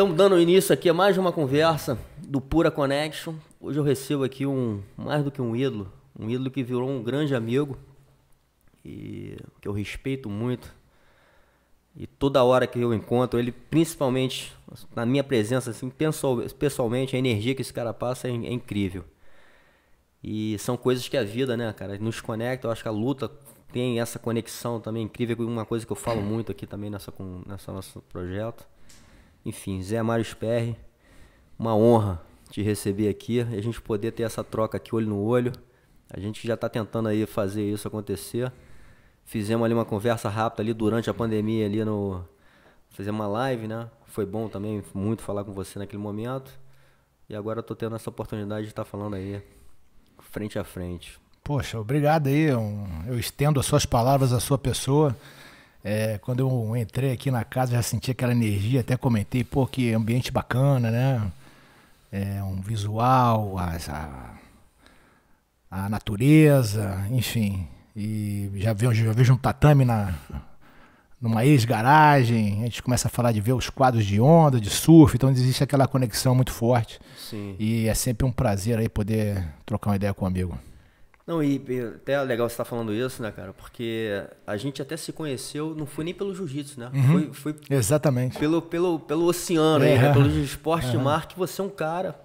Estamos dando início aqui a mais uma conversa do Pura Connection. Hoje eu recebo aqui um mais do que um ídolo, um ídolo que virou um grande amigo e que eu respeito muito. E toda hora que eu encontro ele, principalmente na minha presença, assim, pessoalmente, a energia que esse cara passa é, é incrível. E são coisas que a vida, né, cara, nos conecta. Eu acho que a luta tem essa conexão também incrível. Uma coisa que eu falo muito aqui também nessa, nessa nosso projeto enfim, Zé Mário Sperry, uma honra te receber aqui e a gente poder ter essa troca aqui olho no olho. A gente já está tentando aí fazer isso acontecer. Fizemos ali uma conversa rápida ali durante a pandemia ali no fazer uma live, né? Foi bom também muito falar com você naquele momento. E agora estou tendo essa oportunidade de estar tá falando aí frente a frente. Poxa, obrigado aí. Eu estendo as suas palavras à sua pessoa. É, quando eu entrei aqui na casa, já senti aquela energia, até comentei, pô, que ambiente bacana, né? É, um visual, a, a, natureza, enfim. E já vejo, já vejo um tatame na, numa ex-garagem, a gente começa a falar de ver os quadros de onda, de surf, então existe aquela conexão muito forte. Sim. E é sempre um prazer aí poder trocar uma ideia com um amigo. Não, e, e até é legal você estar tá falando isso, né, cara? Porque a gente até se conheceu, não foi nem pelo jiu-jitsu, né? Uhum. Foi, foi, Exatamente. Pelo, pelo, pelo oceano, né? é. né? pelo esporte uhum. de mar, que você é um cara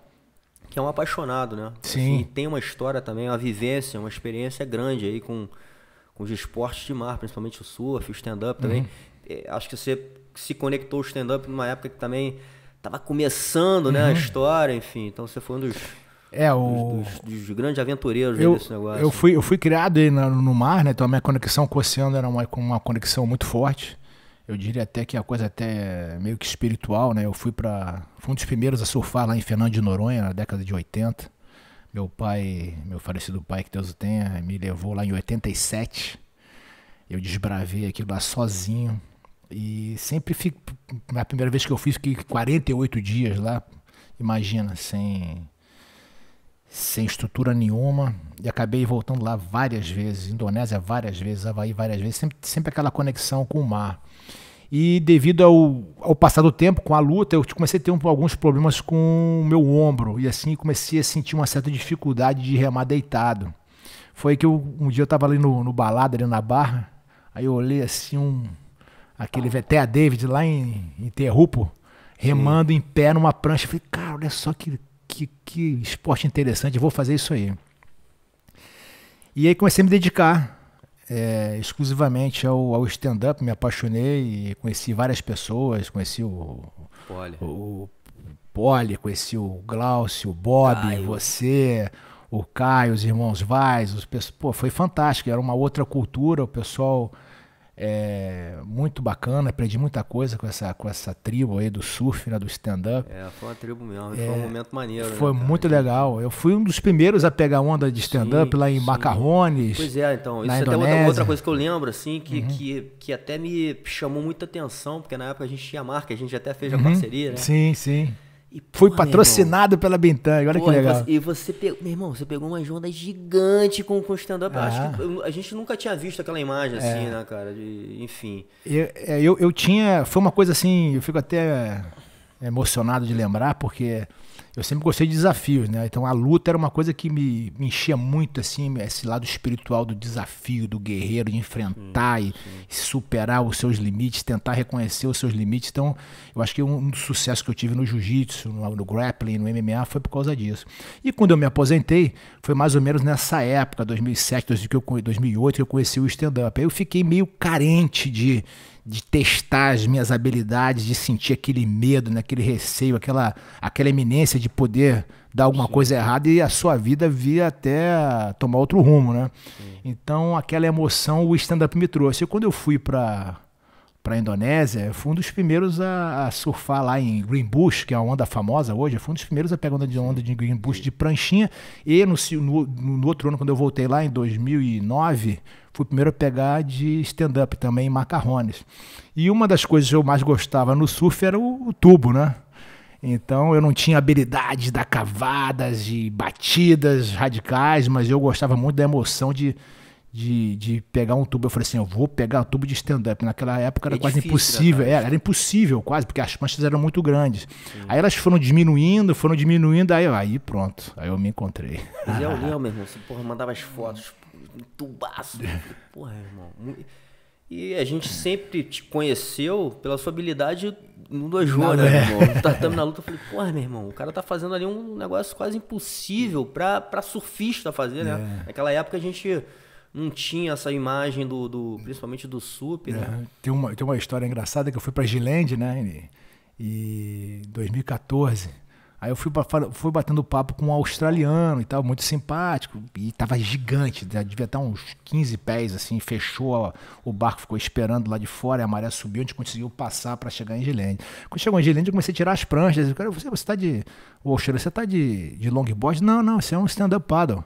que é um apaixonado, né? Sim. Assim, tem uma história também, uma vivência, uma experiência grande aí com, com os esportes de mar, principalmente o surf, o stand-up também. Uhum. É, acho que você se conectou ao stand-up numa época que também estava começando, né, a uhum. história, enfim. Então você foi um dos é, o... Dos, dos, grandes aventureiros eu, desse negócio. Eu fui, eu fui criado aí no, no mar, né? Então a minha conexão com o oceano era uma, uma conexão muito forte. Eu diria até que a coisa até meio que espiritual, né? Eu fui para fui um dos primeiros a surfar lá em Fernando de Noronha, na década de 80. Meu pai, meu falecido pai, que Deus o tenha, me levou lá em 87. Eu desbravei aquilo lá sozinho. E sempre fico. Na primeira vez que eu fiz, fiquei 48 dias lá. Imagina, sem sem estrutura nenhuma e acabei voltando lá várias vezes, Indonésia várias vezes, Havaí várias vezes, sempre, sempre aquela conexão com o mar. E devido ao, ao passar do tempo, com a luta, eu comecei a ter um, alguns problemas com o meu ombro e assim comecei a sentir uma certa dificuldade de remar deitado. Foi que eu, um dia eu estava ali no, no balada, ali na barra, aí eu olhei assim um aquele VTA ah. David lá em, em Terrupo, remando Sim. em pé numa prancha. falei, cara, olha só que que, que esporte interessante, vou fazer isso aí. E aí comecei a me dedicar é, exclusivamente ao, ao stand-up, me apaixonei e conheci várias pessoas, conheci o Poli, o, o Poli conheci o Glaucio, o Bob, Caio. você, o Caio, os irmãos Vaz, os, pô, foi fantástico, era uma outra cultura, o pessoal é muito bacana, aprendi muita coisa com essa, com essa tribo aí do surf, né, do stand-up. É, foi uma tribo mesmo, é, foi um é, momento maneiro. Né, foi né, muito legal. Eu fui um dos primeiros a pegar onda de stand-up lá em sim. Macarrones. Pois é, então. Isso é até outra, outra, coisa que eu lembro, assim, que, uhum. que, que até me chamou muita atenção, porque na época a gente tinha marca, a gente até fez a uhum. parceria, né? Sim, sim. E, Foi patrocinado pela Bintang, olha porra, que legal. E você, pegou, meu irmão, você pegou uma onda gigante com, com stand-up. Ah. Acho que a gente nunca tinha visto aquela imagem é. assim, né, cara? De, enfim. Eu, é, eu, eu, tinha. Foi uma coisa assim, eu fico até é, emocionado de lembrar, porque eu sempre gostei de desafios, né? Então a luta era uma coisa que me, me enchia muito, assim, esse lado espiritual do desafio, do guerreiro, de enfrentar e superar os seus limites, tentar reconhecer os seus limites. Então, eu acho que um, um dos sucessos que eu tive no jiu-jitsu, no, no, grappling, no MMA, foi por causa disso. E quando eu me aposentei, foi mais ou menos nessa época, 2007, 2008, que eu conheci o stand-up. Aí eu fiquei meio carente de de testar as minhas habilidades, de sentir aquele medo, né, aquele receio, aquela, aquela eminência de poder dar alguma Sim. coisa errada e a sua vida vir até tomar outro rumo, né? Então aquela emoção o stand-up me trouxe. E quando eu fui para para a Indonésia, fui um dos primeiros a, a, surfar lá em Green Bush, que é a onda famosa hoje, fui um dos primeiros a pegar onda de onda de Green Bush de pranchinha. E no, no, no outro ano, quando eu voltei lá em 2009 fui o primeiro a pegar de stand-up também, macarrones. E uma das coisas que eu mais gostava no surf era o, o tubo, né? Então eu não tinha habilidade da cavadas e batidas radicais, mas eu gostava muito da emoção de, de, de pegar um tubo. Eu falei assim, eu vou pegar um tubo de stand-up. Naquela época era é quase difícil, né, impossível. Era, é, era, impossível quase, porque as manchas eram muito grandes. Sim. Aí elas foram diminuindo, foram diminuindo, aí, aí pronto. Aí eu me encontrei. Mas é o Léo, meu irmão. Você porra, mandava as fotos, tubaço. Porra, irmão. E a gente sempre te conheceu pela sua habilidade no dojo, não, né, é. irmão? na luta, eu falei, porra, meu irmão, o cara tá fazendo ali um negócio quase impossível pra, pra surfista fazer, né? É. Naquela época a gente não tinha essa imagem do, do principalmente do super, né? é. né? Tem uma, tem uma história engraçada que eu fui pra Gilende, né, e 2014 Aí eu fui, fui batendo papo com um australiano e tal, muito simpático. E tava gigante, devia estar uns 15 pés, assim. Fechou, o barco ficou esperando lá de fora, a maré subiu, a gente conseguiu passar para chegar em Gilene. Quando chegou em Gilene, eu comecei a tirar as pranchas. Eu falei, você, você tá de. O Oxeiro, você tá de, de longboard? Não, não, você é um stand-up paddle.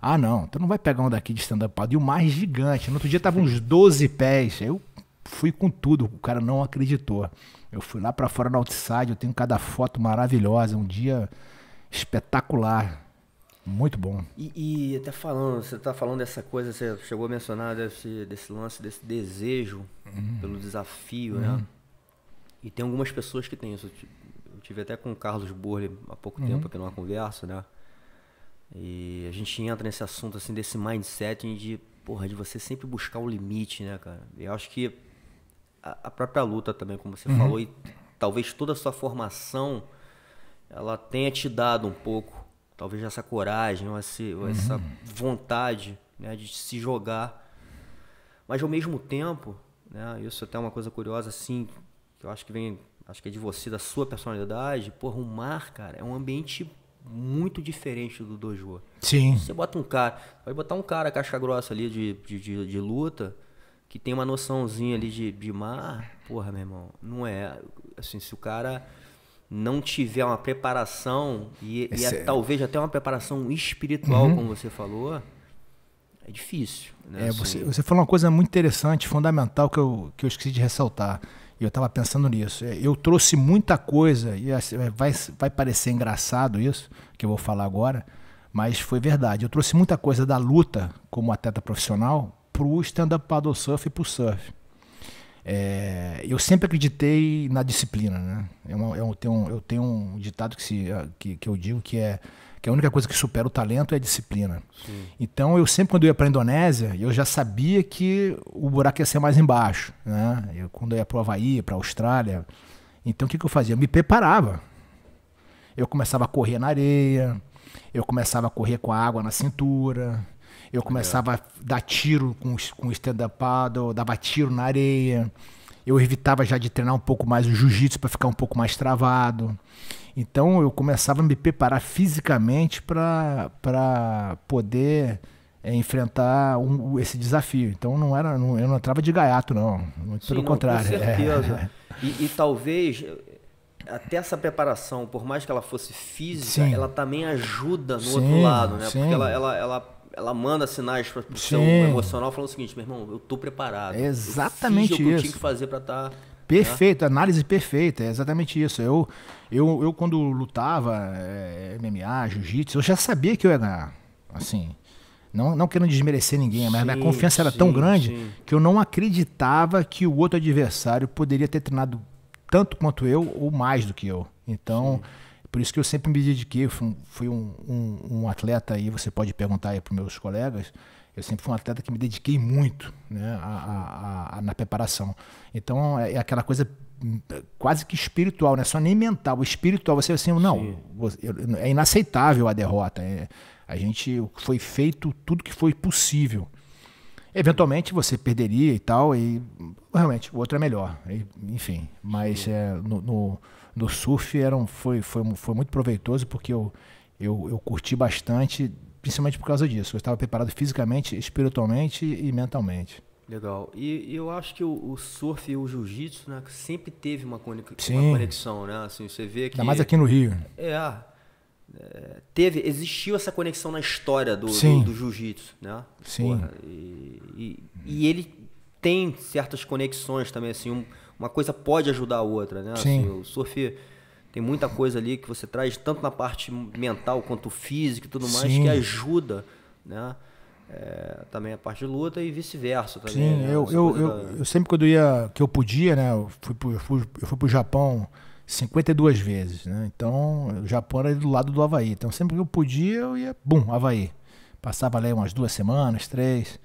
Ah, não, tu então não vai pegar um daqui de stand-up paddle. E o mais gigante. No outro dia tava uns 12 pés. Eu fui com tudo, o cara não acreditou. Eu fui lá para fora no outside, eu tenho cada foto maravilhosa, um dia espetacular. Muito bom. E, e até falando, você tá falando dessa coisa, você chegou a mencionar desse, desse lance, desse desejo hum. pelo desafio, hum. né? Uhum. E tem algumas pessoas que têm isso. Eu tive até com o Carlos Burle há pouco hum. tempo aqui numa conversa, né? E a gente entra nesse assunto, assim, desse mindset de, porra, de você sempre buscar o limite, né, cara? Eu acho que a própria luta também, como você uhum. falou, e talvez toda a sua formação ela tenha te dado um pouco, talvez essa coragem ou, ou uhum. essa vontade né, de se jogar. Mas ao mesmo tempo, né, isso é até é uma coisa curiosa assim, que eu acho que vem, acho que é de você, da sua personalidade, porra, o mar, cara, é um ambiente muito diferente do dojo. Sim. Você bota um cara, vai botar um cara caixa grossa ali de, de, de, de luta, que tem uma noçãozinha ali de, de mar, porra, meu irmão, não é. Assim, se o cara não tiver uma preparação, e, e é, é, talvez até uma preparação espiritual, uhum. como você falou, é difícil. Né? É, assim, você, você falou uma coisa muito interessante, fundamental, que eu, que eu esqueci de ressaltar. E eu estava pensando nisso. É, eu trouxe muita coisa, e é, vai, vai parecer engraçado isso, que eu vou falar agora, mas foi verdade. Eu trouxe muita coisa da luta como atleta profissional pro stand-up paddle surf e pro surf. É, eu sempre acreditei na disciplina, né? Eu, eu, tenho, eu tenho um ditado que, se, ah, que, que eu digo que é que a única coisa que supera o talento é a disciplina. Sim. Então eu sempre quando eu ia para a Indonésia, eu já sabia que o buraco ia ser mais embaixo, né? Eu, quando eu ia para o Havaí, para a Austrália, então o que, que eu fazia? Eu me preparava. Eu começava a correr na areia, eu começava a correr com a água na cintura, eu começava a dar tiro com, com stand-up paddle, dava tiro na areia. Eu evitava já de treinar um pouco mais o jiu-jitsu para ficar um pouco mais travado. Então eu começava a me preparar fisicamente para poder é, enfrentar um, esse desafio. Então não era, não, eu não entrava de gaiato não, muito Sim, pelo não, contrário. Com é. certeza. É. E, e, talvez até essa preparação, por mais que ela fosse física, Sim. ela também ajuda no Sim, outro lado, né? Porque ela, ela, ela ela manda sinais para o seu emocional falando o seguinte, meu irmão, eu tô preparado. É exatamente eu fiz o que isso. eu tinha que fazer para estar tá, Perfeito, né? análise perfeita, é exatamente isso. Eu, eu, eu quando lutava é, MMA, jiu-jitsu, eu já sabia que eu ia ganhar. Assim, não, não querendo desmerecer ninguém, mas sim, minha confiança era sim, tão grande sim. que eu não acreditava que o outro adversário poderia ter treinado tanto quanto eu ou mais do que eu. Então, Sim. Por isso que eu sempre me dediquei, fui, fui um, um, um, atleta aí, você pode perguntar aí para meus colegas, eu sempre fui um atleta que me dediquei muito né, a, a, a, na preparação. Então é, é aquela coisa hum, quase que espiritual, não é só nem mental, espiritual. Você assim, não, você, é inaceitável a derrota. É, a gente foi feito tudo que foi possível. Eventualmente você perderia e tal, e realmente o outro é melhor, e, enfim. Mas é, no, no no surf eram, foi, foi, foi muito proveitoso, porque eu, eu, eu curti bastante, principalmente por causa disso. Eu estava preparado fisicamente, espiritualmente e mentalmente. Legal. E, e eu acho que o, o surf e o jiu-jitsu né, sempre teve uma, Sim. uma conexão, né? Assim, você vê que... Ainda mais aqui no Rio. É, é, teve, existiu essa conexão na história do, do, do jiu-jitsu, né? Sim. Porra, e, e, e, ele tem certas conexões também, assim, um, uma coisa pode ajudar a outra, né? Sim. Assim, o surf tem muita coisa ali que você traz, tanto na parte mental quanto física e tudo mais, Sim. que ajuda, né? É, também a parte de luta e vice-versa Sim, né? eu, eu, eu, da... eu, sempre quando eu ia, que eu podia, né? Eu fui pro, eu fui, eu fui pro Japão 52 vezes, né? Então, o Japão era do lado do Havaí. Então, sempre que eu podia, eu ia, bum, Havaí. Passava ali umas duas semanas, três.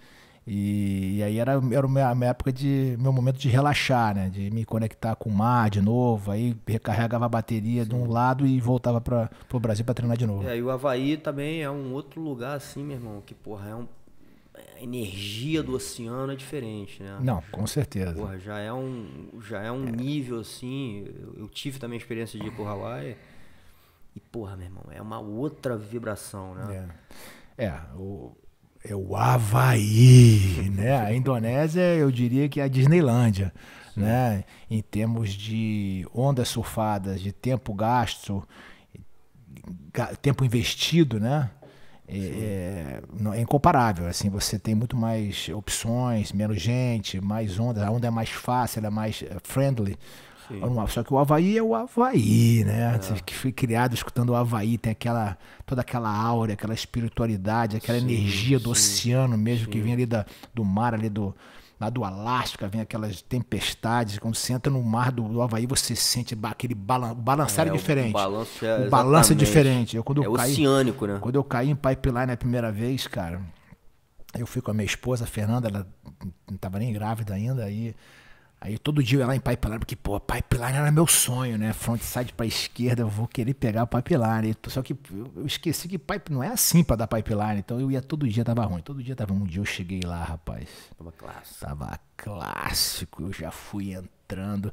E, e aí era, era a minha época de meu momento de relaxar, né? De me conectar com o mar de novo, aí recarregava a bateria Sim. de um lado e voltava para o Brasil para treinar de novo. É, e o Havaí também é um outro lugar assim, meu irmão, que porra, é um, a energia do oceano é diferente, né? Não, com certeza. Porra, já é um, já é um é. nível assim. Eu, eu, tive também a experiência de ir para o Hawaii. E, porra, meu irmão, é uma outra vibração, né? É. é o, é o Havaí, né? A Indonésia, eu diria que é a Disneylândia, Sim. né? Em termos de ondas surfadas, de tempo gasto, tempo investido, né? É, é, é, incomparável, assim, você tem muito mais opções, menos gente, mais ondas, a onda é mais fácil, ela é mais é, friendly Sim. Só que o Havaí é o Havaí, né? É. Que foi criado escutando o Havaí, tem aquela toda aquela aura, aquela espiritualidade, aquela sim, energia do sim. oceano mesmo que vem ali da, do mar, ali do, lá do Alasca, vem aquelas tempestades. Quando você entra no mar do, do Havaí, você sente aquele balan, balançar é, é diferente. O balanço é, o balanço é diferente. Eu, quando eu é caí, oceânico, né? Quando eu caí em Pipeline né, a primeira vez, cara, eu fui com a minha esposa, a Fernanda, ela não estava nem grávida ainda, aí. E Aí todo dia eu ia lá em Pipeline, porque, pô, Pipeline era meu sonho, né? Frontside pra esquerda, eu vou querer pegar o Pipeline. Só que eu esqueci que pipe não é assim pra dar Pipeline. Então eu ia todo dia, tava ruim. Todo dia tava Um dia eu cheguei lá, rapaz. Tava clássico. Tava clássico. Eu já fui entrando.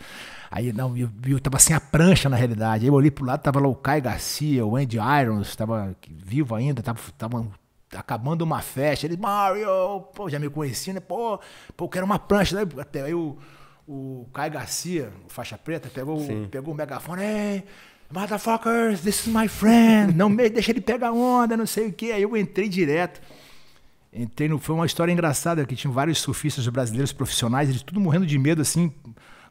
Aí, não, eu, eu tava sem a prancha, na realidade. Aí eu olhei pro lado, tava Kai Garcia, o Andy Irons, tava vivo ainda, tava, tava acabando uma festa. Ele, Mario, pô, já me conhecia, né? Pô, pô, eu quero uma prancha. Né? Aí eu o Kai Garcia, o faixa preta, pegou, pegou o megafone, hey, motherfuckers, this is my friend, não me deixa ele pegar onda, não sei o quê. Aí eu entrei direto. Entrei no, foi uma história engraçada, que tinha vários surfistas brasileiros profissionais, eles tudo morrendo de medo, assim,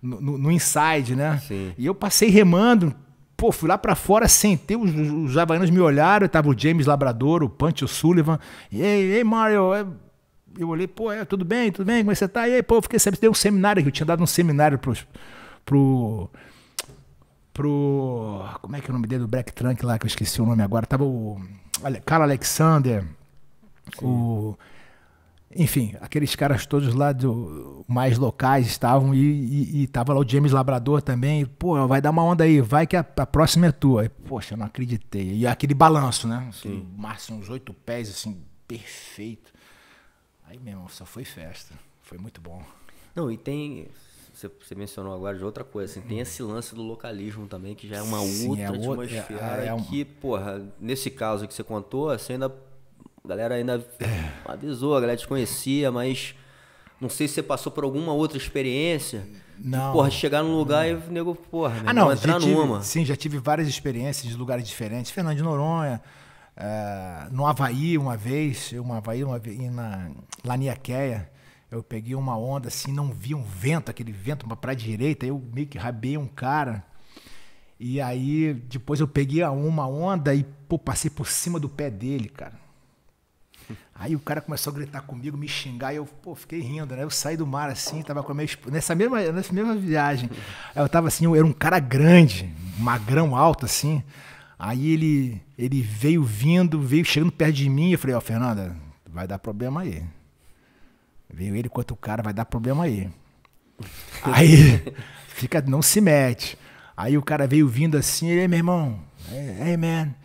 no, no, no inside, né? Sim. E eu passei remando, Pô, fui lá para fora, sentei, os, os havaianos me olharam, tava o James Labrador, o Punch, o Sullivan. E aí, Mario, é eu olhei, pô, é, tudo bem, tudo bem, como é que você tá? E aí, pô, eu fiquei sabendo, deu um seminário eu tinha dado um seminário pro, pro, pro, como é que é o nome dele, do Black Trunk lá, que eu esqueci o nome agora, tava o Carl Alexander, Sim. o, enfim, aqueles caras todos lá do, mais locais estavam e, e, e tava lá o James Labrador também, e, pô, vai dar uma onda aí, vai que a, a próxima é tua. E, poxa, eu não acreditei. E aquele balanço, né? Assim, máximo uns oito pés, assim, perfeito. Aí mesmo, só foi festa. Foi muito bom. Não, e tem. Você mencionou agora de outra coisa, assim, tem esse lance do localismo também, que já é uma Sim, é outra é atmosfera. É, é uma... Que, porra, nesse caso que você contou, você ainda. A galera ainda é. avisou, a galera te conhecia, mas. Não sei se você passou por alguma outra experiência. Não. Porra, chegar num lugar não. e o nego, porra, ah, não, entrar tive, numa. Sim, já tive várias experiências de lugares diferentes. Fernando de Noronha, ah, no Havaí, uma vez, eu, no Havaí, uma vez, na, lá em eu peguei uma onda assim, não vi um vento, aquele vento para a direita, eu meio que rabei um cara. E aí, depois eu peguei uma onda e pô, passei por cima do pé dele, cara. Aí o cara começou a gritar comigo, me xingar, e eu pô, fiquei rindo, né? Eu saí do mar assim, tava com a minha esposa. Nessa mesma, nessa mesma viagem, eu tava assim, eu era um cara grande, magrão alto assim. Aí ele, ele veio vindo, veio chegando perto de mim. Eu falei: Ó, oh, Fernanda, vai dar problema aí. Veio ele quanto o cara, vai dar problema aí. Aí fica, não se mete. Aí o cara veio vindo assim, ei meu irmão, ei é, é, man,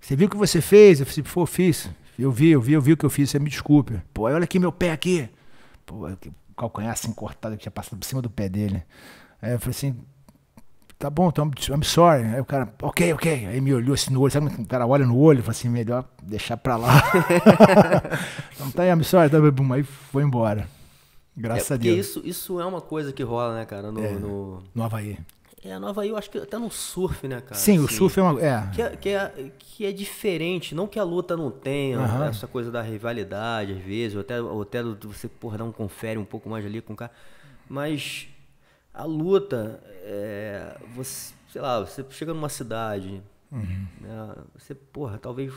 você viu o que você fez? Eu falei, pô, fiz. Eu vi, eu vi, eu vi o que eu fiz, você me desculpe. Pô, olha aqui meu pé aqui. Pô, o calcanhar assim cortado que tinha passado por cima do pé dele. Aí eu falei assim, tá bom, então, I'm sorry. Aí o cara, ok, ok. Aí me olhou assim no olho, sabe o cara olha no olho e fala assim, melhor deixar pra lá. então tá aí, I'm sorry, tá, bom. Aí foi embora. Graças é, a Deus. Isso, isso é uma coisa que rola, né, cara, no... É, no... no Havaí. É, no Havaí eu acho que até no surf, né, cara? Sim, assim, o surf é uma... É. Que, é, que, é, que é diferente, não que a luta não tenha, essa coisa da rivalidade, às vezes, ou até, ou até você, porra, dar um confere um pouco mais ali com o cara, mas a luta, é, você, sei lá, você chega numa cidade, uhum. né, você, porra, talvez,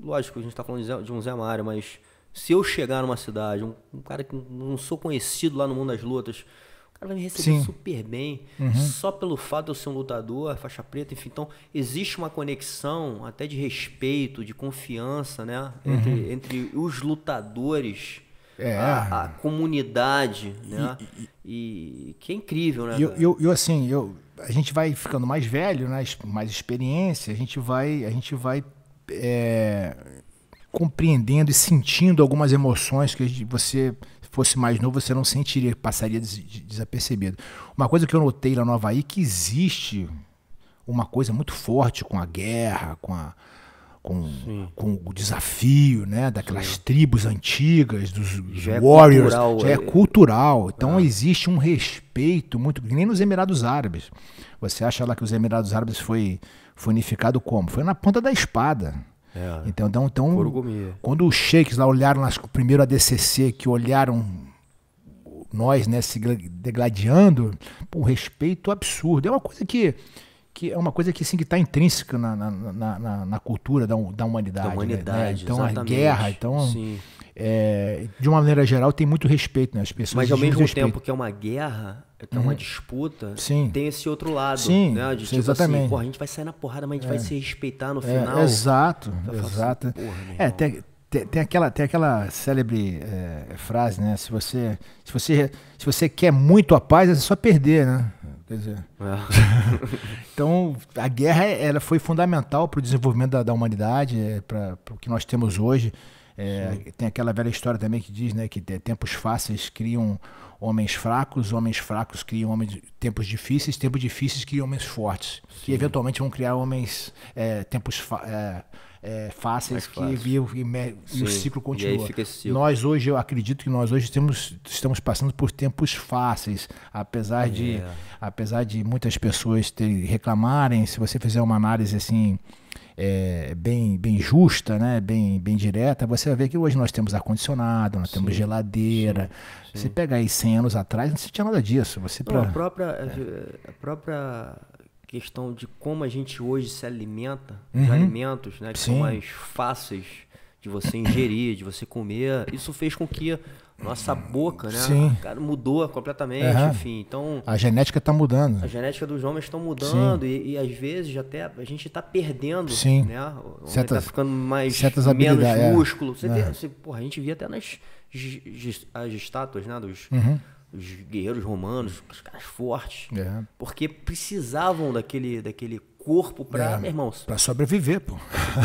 lógico, a gente está falando de, Zé, de um Zé Mário, mas se eu chegar numa cidade, um, um, cara que não sou conhecido lá no mundo das lutas, o cara vai me receber Sim. super bem, uhum. só pelo fato de eu ser um lutador, faixa preta, enfim. Então, existe uma conexão até de respeito, de confiança, né? Uhum. Entre, entre os lutadores é. a, a, comunidade, né? E, e, e, que é incrível, né? Eu, eu, eu, assim, eu, a gente vai ficando mais velho, né? mais experiência, a gente vai, a gente vai é, compreendendo e sentindo algumas emoções que você fosse mais novo, você não sentiria, passaria desapercebido. Uma coisa que eu notei lá no Havaí é que existe uma coisa muito forte com a guerra, com a com, com o desafio né, daquelas Sim. tribos antigas, dos já é warriors, é cultural, já é, cultural. Então é. existe um respeito muito nem nos Emirados Árabes. Você acha lá que os Emirados Árabes foi, foi unificado como? Foi na ponta da espada. É. Então, então, então quando os sheiks lá olharam o primeiro a que olharam nós né, se degladiando, um respeito absurdo. É uma coisa que que é uma coisa que assim, está intrínseca na, na, na, na, cultura da, da humanidade. Da né? humanidade, né? Então exatamente. a guerra, então é, de uma maneira geral tem muito respeito, né? As pessoas. Mas ao mesmo respeito. tempo que é uma guerra, que é uma uhum. disputa, Sim. tem esse outro lado, Sim, né? De, tipo exatamente. Assim, porra, a gente vai sair na porrada, mas a gente é. vai se respeitar no é, final. exato, assim, exato. Assim, porra, é, tem, tem, tem, aquela, tem aquela célebre é, frase, né? Se você, se você, se você quer muito a paz, é só perder, né? É. então, a guerra ela foi fundamental para o desenvolvimento da, da humanidade, é, para o que nós temos hoje. É, tem aquela velha história também que diz né, que é, tempos fáceis criam homens fracos, homens fracos criam homens, tempos difíceis, tempos difíceis criam homens fortes, Sim. que eventualmente vão criar homens, é, tempos. É, é, fáceis que viu e, e o ciclo continua. Ciclo. Nós hoje, eu acredito que nós hoje temos, estamos passando por tempos fáceis, apesar de, é. apesar de muitas pessoas terem reclamarem, se você fizer uma análise assim. É, bem, bem justa, né? bem, bem direta, você vai ver que hoje nós temos ar-condicionado, nós sim, temos geladeira. Sim, sim. Você pega aí 100 anos atrás, não se tinha nada disso. Você não, pra... a, própria, é. a própria questão de como a gente hoje se alimenta, uhum. de alimentos, né, que Sim. são mais fáceis de você ingerir, de você comer, isso fez com que nossa boca, né? Sim. Cara, mudou completamente, é. enfim. Então, a genética está mudando. A genética dos homens estão tá mudando e, e, às vezes até a gente está perdendo, Sim. né? está ficando mais certas menos é. músculo. É. Você, é. Vê, você, porra, a gente via até nas as estátuas, né, dos uhum os guerreiros romanos, os caras fortes, é. porque precisavam daquele, daquele corpo para, é, para sobreviver, pô.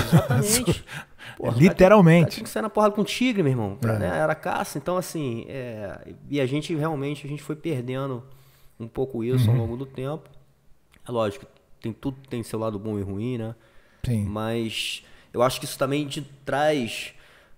Exatamente. porra, Literalmente. Tinha que sair na porrada com tigre, meu irmão. Pra, é. né? Era caça, então assim, é... e a gente realmente a gente foi perdendo um pouco isso uhum. ao longo do tempo. É lógico, tem tudo tem seu lado bom e ruim, né? Sim. Mas eu acho que isso também te traz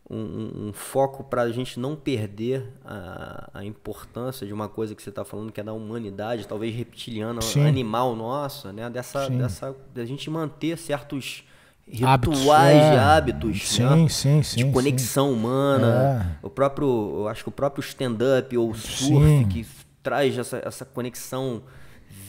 um, um foco para a gente não perder a, a, importância de uma coisa que você está falando, que é da humanidade, talvez reptiliana, Sim. animal nossa, né? Dessa, Sim. dessa, da gente manter certos rituais hábitos, é. hábitos sim, né? sim, sim, de conexão sim. humana. É. O próprio, eu acho que o próprio stand-up ou surf sim. que traz essa, essa conexão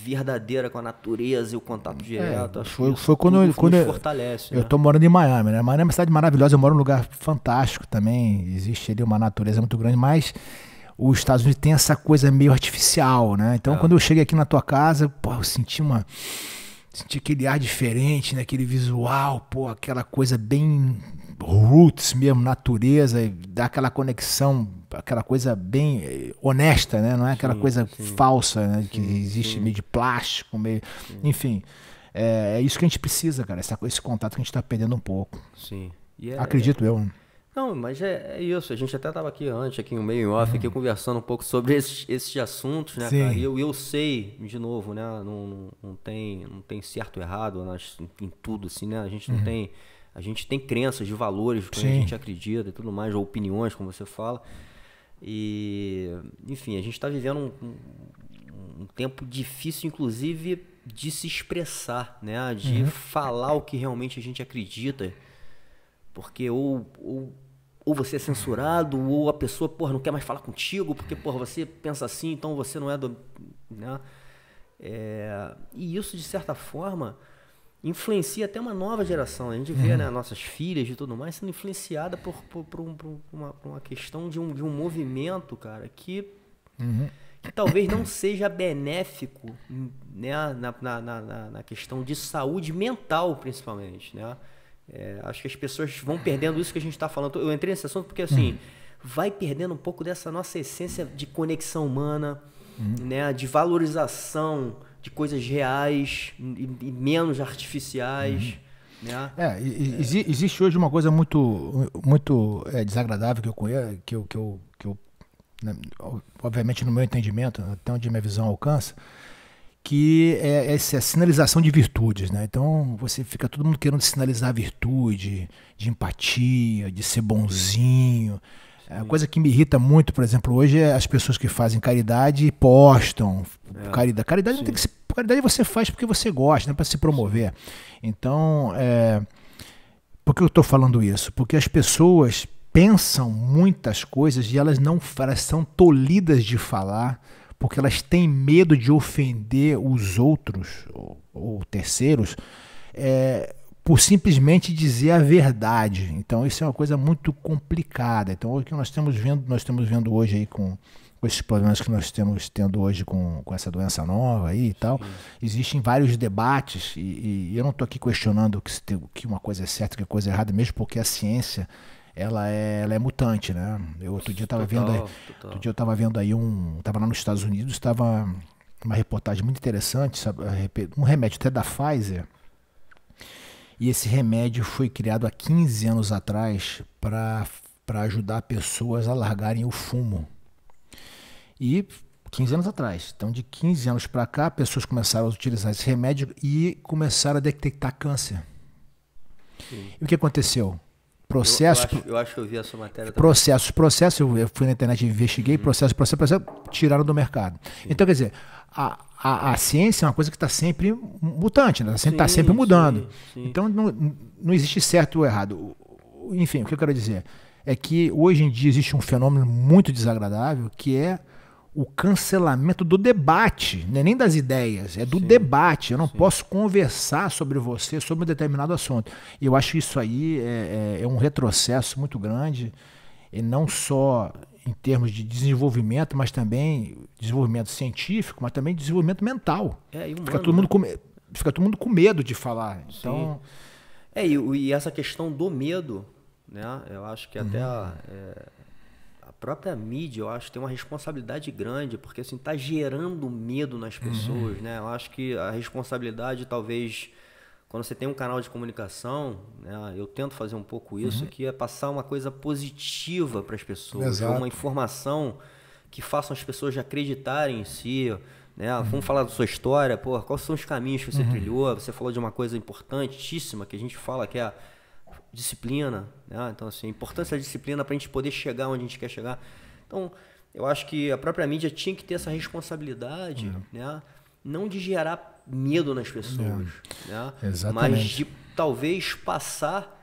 verdadeira com a natureza e o contato é, direto. É, foi, foi quando, tudo, quando eu, fortalece. Eu estou né? morando em Miami, né? Miami é uma cidade maravilhosa, eu moro num lugar fantástico também. Existe ali uma natureza muito grande, mas os Estados Unidos tem essa coisa meio artificial, né? Então, é. quando eu cheguei aqui na tua casa, pô, eu senti uma senti aquele ar diferente, né? aquele visual, pô, aquela coisa bem roots mesmo, natureza, dá aquela conexão, aquela coisa bem eh, honesta, né? Não é aquela sim, coisa sim. falsa né? que sim, existe meio de plástico, meio, enfim. É, é, isso que a gente precisa, cara. Essa, esse contato que a gente está perdendo um pouco. Sim. É, Acredito é, eu. Né? Não, mas é, é, isso. A gente até estava aqui antes, aqui no meio em off, aqui uhum. conversando um pouco sobre esses, esses assuntos, né, Sim. cara? E eu, eu sei, de novo, né? Não, não, não tem, não tem certo ou errado em tudo, assim, né? A gente não uhum. tem a gente tem crenças de valores, que a gente acredita e tudo mais, ou opiniões, como você fala. E, enfim, a gente está vivendo um, um, um, tempo difícil, inclusive, de se expressar, né? De uhum. falar o que realmente a gente acredita. Porque ou, ou, ou você é censurado, ou a pessoa, porra, não quer mais falar contigo, porque, porra, você pensa assim, então você não é do. Né? É, e isso, de certa forma, influencia até uma nova geração. A gente vê uhum. né, nossas filhas e tudo mais sendo influenciada por, por, por, um, por uma, uma, questão de um, de um movimento, cara, que, uhum. que talvez não seja benéfico né, na, na, na, na questão de saúde mental, principalmente. Né? É, acho que as pessoas vão perdendo isso que a gente está falando. Eu entrei nesse assunto porque, assim, uhum. vai perdendo um pouco dessa nossa essência de conexão humana, uhum. né, de valorização de coisas reais e, e menos artificiais. Uhum. Né? É, e, é. Exi existe hoje uma coisa muito, muito é, desagradável que eu conheço, que eu, que eu, que eu né, obviamente no meu entendimento, até onde minha visão alcança, que é essa é sinalização de virtudes, né? Então você fica todo mundo querendo sinalizar virtude, de empatia, de ser bonzinho. Uhum a coisa que me irrita muito, por exemplo, hoje é as pessoas que fazem caridade e postam. É. Caridade, caridade não tem que ser. Caridade você faz porque você gosta, não é para se promover. Então, é, por que eu estou falando isso? Porque as pessoas pensam muitas coisas e elas não elas são tolhidas de falar porque elas têm medo de ofender os outros ou, ou terceiros. É, por simplesmente dizer a verdade. Então isso é uma coisa muito complicada. Então o que nós estamos vendo, nós estamos vendo hoje aí com, com esses problemas que nós estamos tendo hoje com, com essa doença nova aí e tal, Sim. existem vários debates e, e eu não estou aqui questionando que, que uma coisa é certa, que a coisa é errada, mesmo porque a ciência ela é, ela é mutante, né? Eu outro dia estava vendo, aí, outro dia eu estava vendo aí um, estava lá nos Estados Unidos, estava uma reportagem muito interessante, sabe? um remédio até da Pfizer e esse remédio foi criado há 15 anos atrás para ajudar pessoas a largarem o fumo. E 15 anos atrás. Então, de 15 anos para cá, pessoas começaram a utilizar esse remédio e começaram a detectar câncer. Sim. E o que aconteceu? Processo. Eu, eu, acho, eu, acho, que eu vi a sua matéria. Processos, também. processos. Eu fui na internet, investiguei, uhum. processo, processo, processo, tiraram do mercado. Sim. Então, quer dizer, a, a, a, ciência é uma coisa que está sempre mutante, está né? Tá sempre, tá sempre mudando. Sim, então, não, não existe certo ou errado. Enfim, o que eu quero dizer é que hoje em dia existe um fenômeno muito desagradável que é o cancelamento do debate, não é nem das ideias, é do sim, debate. Eu não sim. posso conversar sobre você, sobre um determinado assunto. E eu acho isso aí é, é, é um retrocesso muito grande, e não só em termos de desenvolvimento, mas também desenvolvimento científico, mas também desenvolvimento mental. É, humano, fica, todo mundo né? com, fica todo mundo com medo de falar. Então, É, e, e, essa questão do medo, né? Eu acho que até uhum. a, é, própria mídia, eu acho, tem uma responsabilidade grande, porque assim, tá gerando medo nas uhum. pessoas, uhum. né? Eu acho que a responsabilidade, talvez, quando você tem um canal de comunicação, né, eu tento fazer um pouco isso, uhum. que é passar uma coisa positiva para as pessoas, Exato. uma informação que faça as pessoas acreditarem em si, né? Ah, uhum. Vamos falar da sua história, pô quais são os caminhos que você uhum. trilhou? Você falou de uma coisa importantíssima que a gente fala que é disciplina, né? então assim, a importância da disciplina para a gente poder chegar onde a gente quer chegar. Então, eu acho que a própria mídia tinha que ter essa responsabilidade, é. né? não de gerar medo nas pessoas, é. né? mas de talvez passar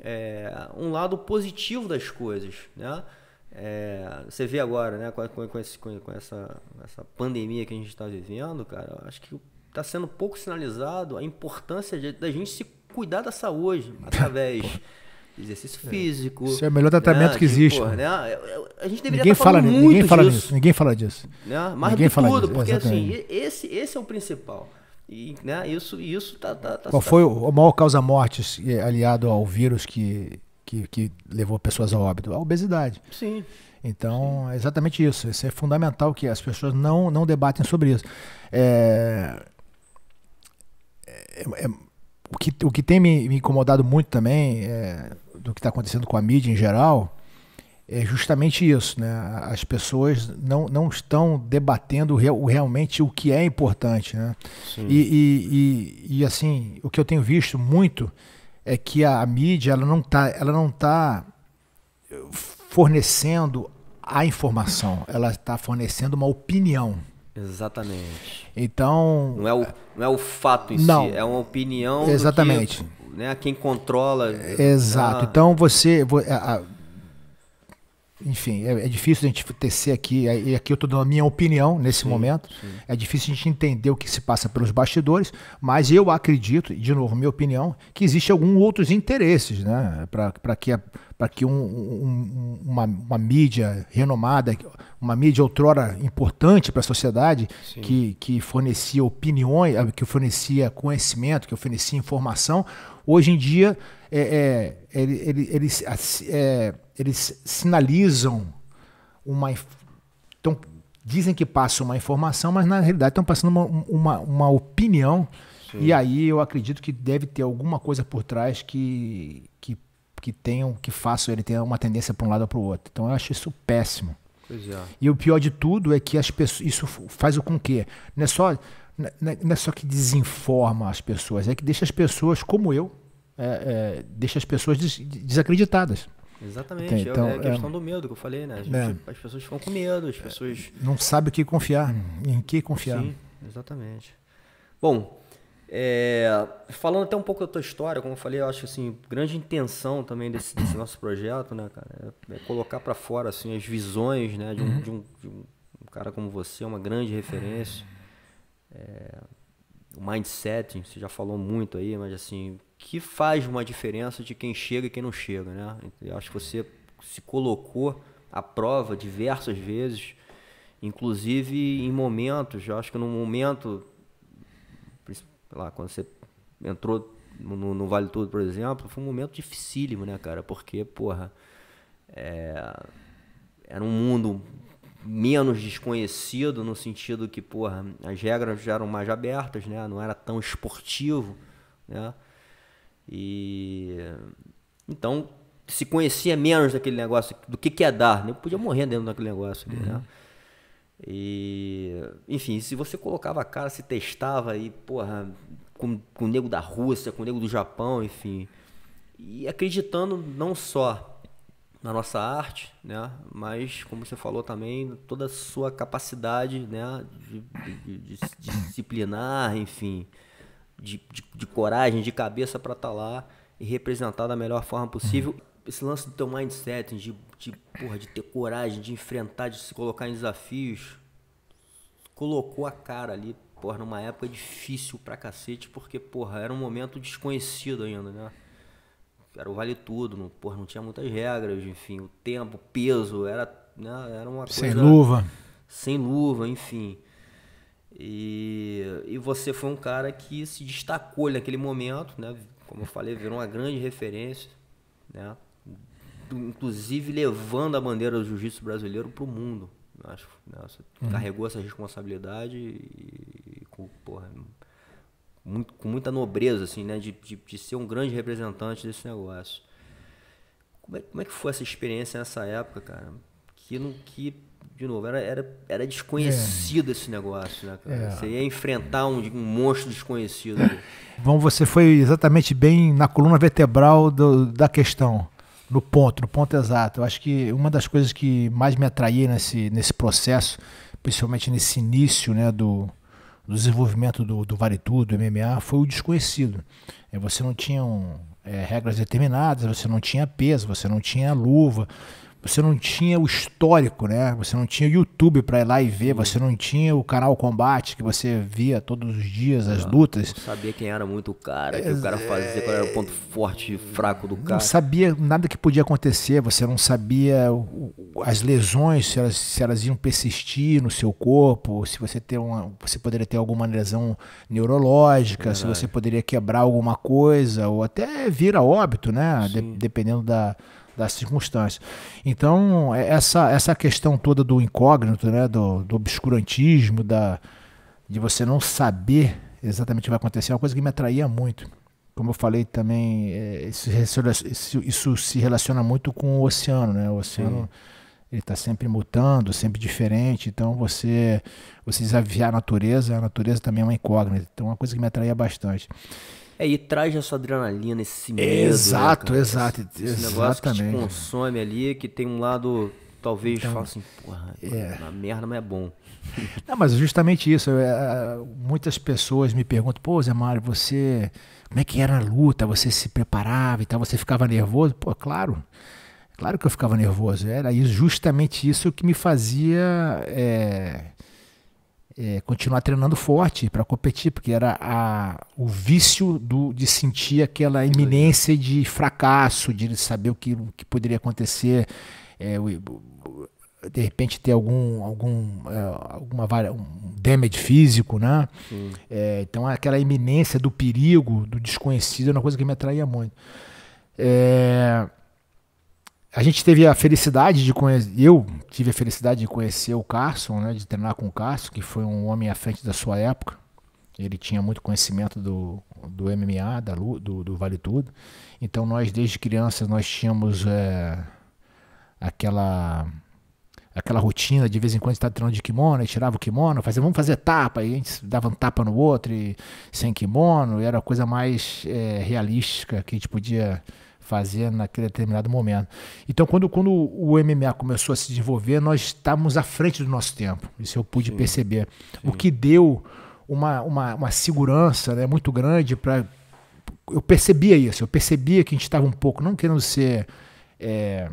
é, um lado positivo das coisas. Né? É, você vê agora, né, com, com, esse, com, essa, essa pandemia que a gente está vivendo, cara, acho que está sendo pouco sinalizado a importância da gente se cuidar da saúde através de exercício é. físico. Isso é o melhor tratamento né? que existe. Porra, né? A gente deveria ninguém estar fala muito ninguém fala disso. Ninguém fala disso. Né? Mais ninguém do fala tudo, disso. porque assim, Exatamente. assim, esse, esse é o principal. E né, isso, isso tá, tá, tá Qual foi o maior causa-mortes é, aliado ao vírus que, que, que, levou pessoas ao óbito? A obesidade. Sim. Então, Sim. é exatamente isso. Isso é fundamental que as pessoas não, não debatem sobre isso. É, é, é o que, o que tem me, me incomodado muito também é, do que está acontecendo com a mídia em geral é justamente isso, né? As pessoas não, não estão debatendo real, realmente o que é importante, né? E, e, e, e, assim, o que eu tenho visto muito é que a, a mídia ela não está ela não tá fornecendo a informação, ela está fornecendo uma opinião. Exatamente. Então. Não é o, não é o fato em não, si, é uma opinião. Exatamente. Que, né, quem controla. Né? Exato. Ah. Então você. A, a, enfim, é, é, difícil a gente tecer aqui, e aqui eu estou dando a minha opinião nesse sim, momento. Sim. É difícil a gente entender o que se passa pelos bastidores, mas eu acredito, de novo, minha opinião, que existe alguns outros interesses, né? Para que, pra que um, um, uma, uma, mídia renomada, uma mídia outrora importante para a sociedade, que, que fornecia opiniões, que fornecia conhecimento, que fornecia informação, hoje em dia é, é, ele, ele, eles, é, eles sinalizam uma. Então, dizem que passam uma informação, mas na realidade estão passando uma, uma, uma opinião. Sim. E aí eu acredito que deve ter alguma coisa por trás que, que, que tenham, que faça ele ter uma tendência para um lado ou para o outro. Então eu acho isso péssimo. É. E o pior de tudo é que as pessoas, isso faz com que é é, não é não é só que desinforma as pessoas, é que deixa as pessoas como eu, é, é, deixa as pessoas des desacreditadas. Exatamente, é então, é a questão é, do medo que eu falei, né? Gente, é, as pessoas ficam com medo, as pessoas. É, não sabe o que confiar, em que confiar. Sim, exatamente. Bom, é, falando até um pouco da tua história, como eu falei, eu acho assim, grande intenção também desse, desse nosso projeto, né, cara, é, é colocar para fora assim as visões, né, de um, uhum. de, um, de um, cara como você, uma grande referência. o mindset, você já falou muito aí, mas assim, que faz uma diferença de quem chega e quem não chega, né? Eu acho que você se colocou à prova diversas vezes, inclusive em momentos, eu acho que no momento, lá, quando você entrou no, no Vale Tudo, por exemplo, foi um momento dificílimo, né, cara? Porque, porra, é, era um mundo menos desconhecido no sentido que, porra, as regras já eram mais abertas, né? Não era tão esportivo, né? E então se conhecia menos daquele negócio, do que, que é dar. Eu né? podia morrer dentro daquele negócio né? uhum. né? E, enfim, se você colocava a cara, se testava aí porra, com, com o nego da Rússia, com o nego do Japão, enfim. E acreditando não só na nossa arte, né? Mas, como você falou também, toda a sua capacidade, né? De, de, de, de disciplinar, enfim de, de, de coragem, de cabeça para estar tá lá e representar da melhor forma possível. Uhum. Esse lance do teu mindset, de, de, porra, de ter coragem, de enfrentar, de se colocar em desafios, colocou a cara ali, porra, numa época difícil pra cacete, porque, porra, era um momento desconhecido ainda, né? Era o vale tudo, não, porra, não tinha muitas regras, enfim, o tempo, o peso, era, né, era uma sem coisa. Sem luva. Sem luva, enfim. E, e você foi um cara que se destacou naquele momento, né? Como eu falei, virou uma grande referência, né? Inclusive levando a bandeira do jiu-jitsu brasileiro para o mundo. Né? Acho, né? Você uhum. carregou essa responsabilidade e, e com, porra, muito, com muita nobreza, assim, né? De, de, de, ser um grande representante desse negócio. Como é, como é que foi essa experiência nessa época, cara? Que, no, que de novo, era, era, era é. desconhecido é. esse negócio, né, cara? É. Você ia enfrentar um, um monstro desconhecido. Bom, você foi exatamente bem na coluna vertebral do, da questão, no ponto, no ponto exato. Eu acho que uma das coisas que mais me atraía nesse, nesse processo, principalmente nesse início né, do, do desenvolvimento do, do Vale Tudo, do MMA, foi o desconhecido. É, você não tinha um, é, regras determinadas, você não tinha peso, você não tinha luva, você não tinha o histórico, né? Você não tinha o YouTube para ir lá e ver, você não tinha o canal Combate que você via todos os dias as lutas. Não sabia quem era muito o cara, o que o cara fazia, qual era o ponto é. forte e fraco do cara. Não sabia nada que podia acontecer, você não sabia as lesões, se elas, se elas iam persistir no seu corpo, se você ter uma, você poderia ter alguma lesão neurológica, se você poderia quebrar alguma coisa ou até vir a óbito, né? De, dependendo da das circunstâncias. Então, é, essa, essa questão toda do incógnito, né, do, do obscurantismo, da, de você não saber exatamente o que vai acontecer, é uma coisa que me atraía muito. Como eu falei também, é, isso, isso, isso, se relaciona muito com o oceano, né? O oceano ele está sempre mutando, sempre diferente. Então você, você desafiar a natureza, a natureza também é uma incógnita. Então é uma coisa que me atraía bastante. É, e traz essa adrenalina, esse medo. Exato, né, exato. Esse, esse exatamente. negócio que consome ali, que tem um lado, talvez, então, fala assim, porra, é. na merda, mas é bom. Não, mas justamente isso. Eu, é, é, muitas pessoas me perguntam, pô, Zé Mário, você. Como é que era a luta? Você se preparava e tal? Você ficava nervoso? Pô, claro. Claro que eu ficava nervoso. Era justamente isso que me fazia. É, é, continuar treinando forte para competir, porque era a, o vício do, de sentir aquela iminência de fracasso, de saber o que, o que poderia acontecer, é, o, de repente ter algum, algum é, alguma um damage físico, né? É, então aquela iminência do perigo, do desconhecido, é uma coisa que me atraía muito. É, a gente teve a felicidade de conhecer, eu tive a felicidade de conhecer o Carson, né, de treinar com o Carson, que foi um homem à frente da sua época. Ele tinha muito conhecimento do, do MMA, da, do, do Vale Tudo. Então nós, desde crianças, nós tínhamos é, aquela aquela rotina de vez em quando estar treinando de kimono, e tirava o kimono, fazia, vamos fazer tapa, e a gente dava um tapa no outro e, sem kimono, e era a coisa mais é, realística que a gente podia fazer naquele determinado momento. Então, quando, quando o MMA começou a se desenvolver, nós estávamos à frente do nosso tempo. Isso eu pude sim, perceber. Sim. O que deu uma, uma, uma segurança né, muito grande para. Eu percebia isso, eu percebia que a gente estava um pouco, não querendo ser. É,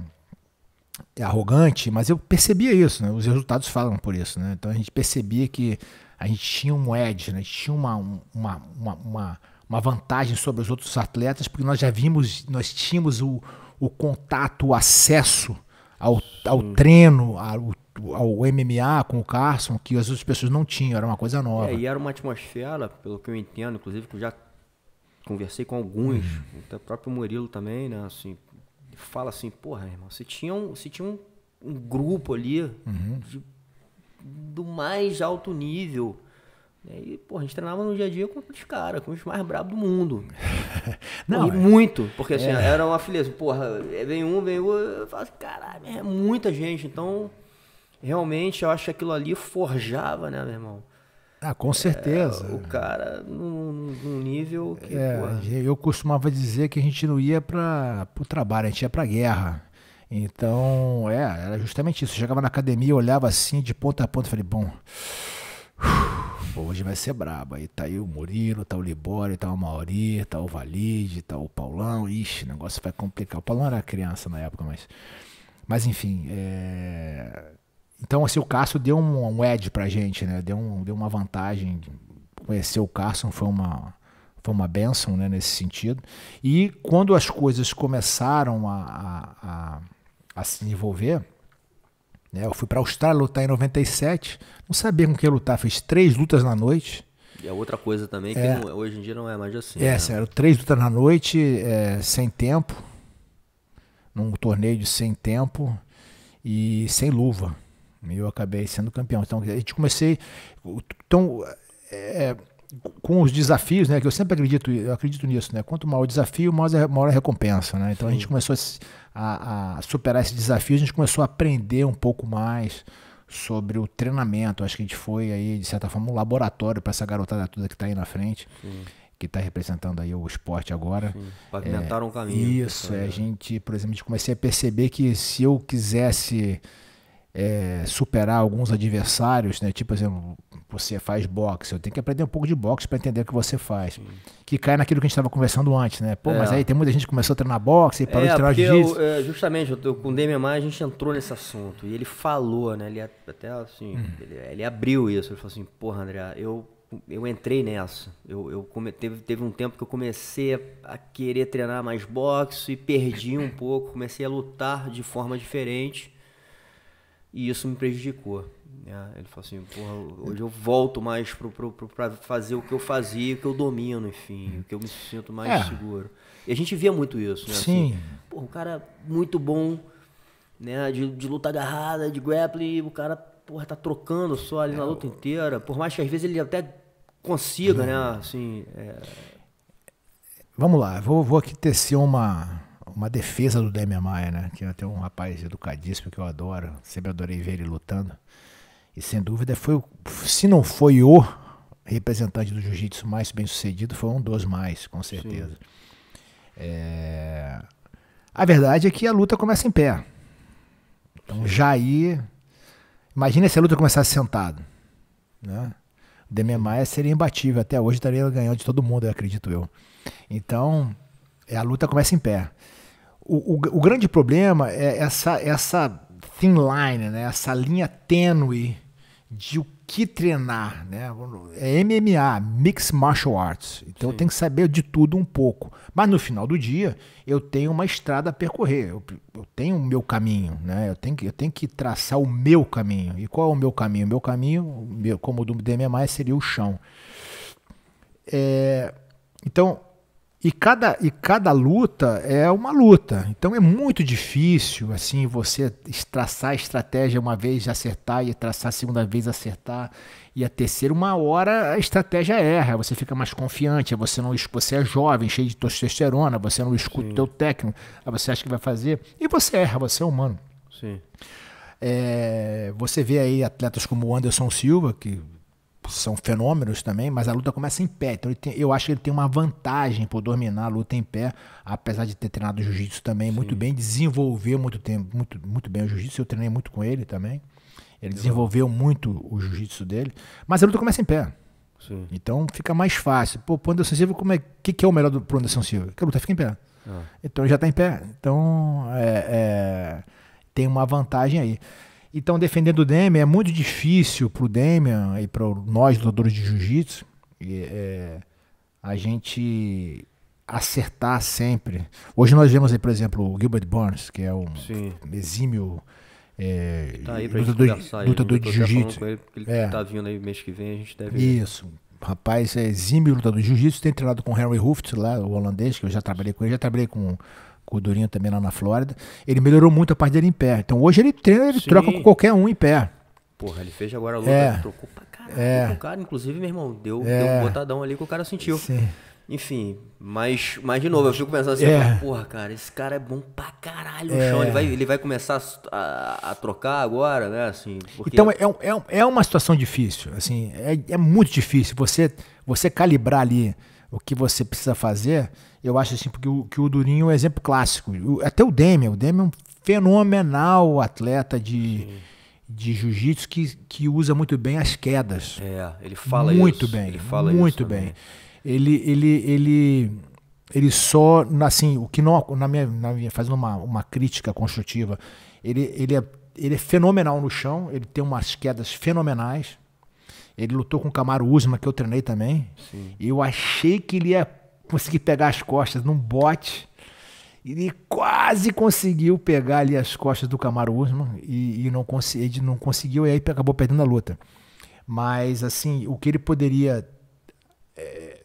arrogante, mas eu percebia isso, né? os resultados falam por isso. Né? Então a gente percebia que a gente tinha um edge, né? a gente tinha uma, uma, uma, uma uma vantagem sobre os outros atletas, porque nós já vimos, nós tínhamos o, o contato, o acesso ao, ao treino, ao, ao MMA com o Carson, que as outras pessoas não tinham, era uma coisa nova. É, e era uma atmosfera, pelo que eu entendo, inclusive, que eu já conversei com alguns, hum. até o próprio Murilo também, né? Assim, fala assim, porra, irmão, você tinha um, você tinha um, um grupo ali uhum. de, do mais alto nível né? E, pô, a gente treinava no dia a dia com os caras, com os mais bravos do mundo. Não, e é... muito, porque assim, é... era uma filha, porra, vem um, vem outro, eu falo assim, caralho, é muita gente. Então, realmente, eu acho que aquilo ali forjava, né, meu irmão? Ah, com certeza. É, o cara num, num nível que. É, porra. Eu costumava dizer que a gente não ia para o trabalho, a gente ia para guerra. Então, é, era justamente isso. Eu chegava na academia, olhava assim de ponta a ponta, falei, bom. Uf, Hoje vai ser braba. Aí tá aí o Murilo, tá o Libório, tá o Mauri, tá o Valide, tá o Paulão. Ixi, o negócio vai complicar. O Paulão era criança na época, mas. Mas enfim. É... Então, assim, o Cássio deu um, um edge pra gente, né? Deu, um, deu uma vantagem. Conhecer o Cássio foi uma foi uma benção né, nesse sentido. E quando as coisas começaram a, a, a, a se envolver, né? Eu fui para a Austrália lutar em 97, não sabia com quem lutar, fiz três lutas na noite. E a é outra coisa também, que é. não, é, hoje em dia não é mais assim. É, né? sério, três lutas na noite, é, sem tempo, num torneio de sem tempo e sem luva. E eu acabei sendo campeão. Então, a gente comecei. Então, é, com os desafios, né? Que eu sempre acredito, eu acredito nisso, né? Quanto maior o desafio, maior, a recompensa, né? Então Sim. a gente começou a, a, superar esse desafio, a gente começou a aprender um pouco mais sobre o treinamento. Acho que a gente foi aí, de certa forma, um laboratório para essa garotada toda que está aí na frente. Sim que está representando aí o esporte agora. É, pavimentaram é, um caminho. Isso, é, a gente, por exemplo, a gente comecei a perceber que se eu quisesse é, superar alguns adversários, né? Tipo, por exemplo, você faz boxe, eu tenho que aprender um pouco de boxe para entender o que você faz. Sim. Que cai naquilo que a gente estava conversando antes, né? Pô, é. mas aí tem muita gente que começou a treinar boxe e parou é, de treinar jiu-jitsu. É, justamente, eu, com o Demian a gente entrou nesse assunto e ele falou, né? Ele até assim, hum. ele, ele, abriu isso, ele falou assim, porra, André, eu eu entrei nessa. Eu, eu come, teve, teve um tempo que eu comecei a, querer treinar mais boxe e perdi um pouco, comecei a lutar de forma diferente. E isso me prejudicou. Né? Ele falou assim, porra, hoje eu volto mais para fazer o que eu fazia, o que eu domino, enfim, o que eu me sinto mais é. seguro. E a gente via muito isso, né? Sim. Assim, porra, o cara muito bom, né? De, de luta agarrada, de grappling, o cara, porra, tá trocando só ali é, na luta inteira. Por mais que às vezes ele até consiga, hum. né? Uhum. Assim. É... Vamos lá, vou, vou aqui tecer uma uma defesa do Demian Maia, né? Que é até um rapaz educadíssimo que eu adoro, sempre adorei ver ele lutando. E sem dúvida foi, se não foi o representante do jiu-jitsu mais bem sucedido, foi um dos mais, com certeza. É... A verdade é que a luta começa em pé. Então Sim. já aí, imagina se a luta começasse sentado, né? O Demian Maia seria imbatível, até hoje estaria ganhando de todo mundo, eu acredito eu. Então, é, a luta começa em pé. O, o, o grande problema é essa, essa thin line, né? essa linha tênue de o que treinar, né? É MMA, Mixed Martial Arts. Então Sim. eu tenho que saber de tudo um pouco. Mas no final do dia, eu tenho uma estrada a percorrer. Eu, eu tenho o meu caminho, né? Eu tenho, que, eu tenho que traçar o meu caminho. E qual é o meu caminho? O meu caminho, meu, como o do MMA, seria o chão. É, então, e cada, e cada luta é uma luta. Então é muito difícil assim você traçar a estratégia uma vez acertar e traçar a segunda vez acertar e a terceira uma hora a estratégia erra, você fica mais confiante, você não você é jovem, cheio de testosterona, você não escuta Sim. o teu técnico, você acha que vai fazer e você erra, você é humano. Sim. É, você vê aí atletas como o Anderson Silva, que são fenômenos também, mas a luta começa em pé. Então tem, eu acho que ele tem uma vantagem por dominar a luta em pé, apesar de ter treinado jiu-jitsu também Sim. muito bem, desenvolveu muito tempo, muito, muito bem o jiu-jitsu, eu treinei muito com ele também. Ele desenvolveu muito o jiu-jitsu dele, mas a luta começa em pé. Sim. Então fica mais fácil. Pô, pro Anderson Silva, como é que, que é o melhor do pro Anderson Silva? Que a luta fica em pé. Ah. Então já está em pé. Então é, é, tem uma vantagem aí. Então, defendendo o Demian é muito difícil para o Demian e para nós, lutadores de jiu-jitsu, é, a gente acertar sempre. Hoje nós vemos aí, por exemplo, o Gilbert Burns, que é um Sim. exímio é, tá lutador, lutador, lutador de jiu-jitsu. Ele, ele é. Tá vindo aí mês que vem, a gente deve. Isso. Rapaz, é exímio lutador de jiu-jitsu, tem treinado com o Henry Hooft lá, o holandês, que eu já trabalhei com ele, já trabalhei com com o Durinho também lá na Flórida. Ele melhorou muito a parte dele em pé. Então hoje ele treina, ele Sim. troca com qualquer um em pé. Porra, ele fez agora logo é. trocou pra caralho é. com o cara. Inclusive, meu irmão, deu, é. deu um botadão ali que o cara sentiu. Sim. Enfim, mas, mas de novo, eu fico pensando assim, é. porra, cara, esse cara é bom pra caralho no é. chão. Ele vai, ele vai começar a, a trocar agora, né? Assim, porque... Então é, é, é uma situação difícil, assim, é, é muito difícil você, você calibrar ali o que você precisa fazer eu acho assim, porque o, que o Durinho é um exemplo clássico. O, até o Demian, o Demian é um fenomenal atleta de, de jiu-jitsu que, que usa muito bem as quedas. É, ele fala muito isso. Bem, ele fala muito bem. Ele, ele, ele, ele só, assim, o que não, na minha, na minha fazendo uma, uma crítica construtiva, ele, ele, é, ele é fenomenal no chão, ele tem umas quedas fenomenais. Ele lutou com o Camaro Usma que eu treinei também. Sim. Eu achei que ele ia consegui pegar as costas num bote. Ele quase conseguiu pegar ali as costas do Camaro Usman e, e não, não conseguiu, e aí acabou perdendo a luta. Mas, assim, o que ele poderia é,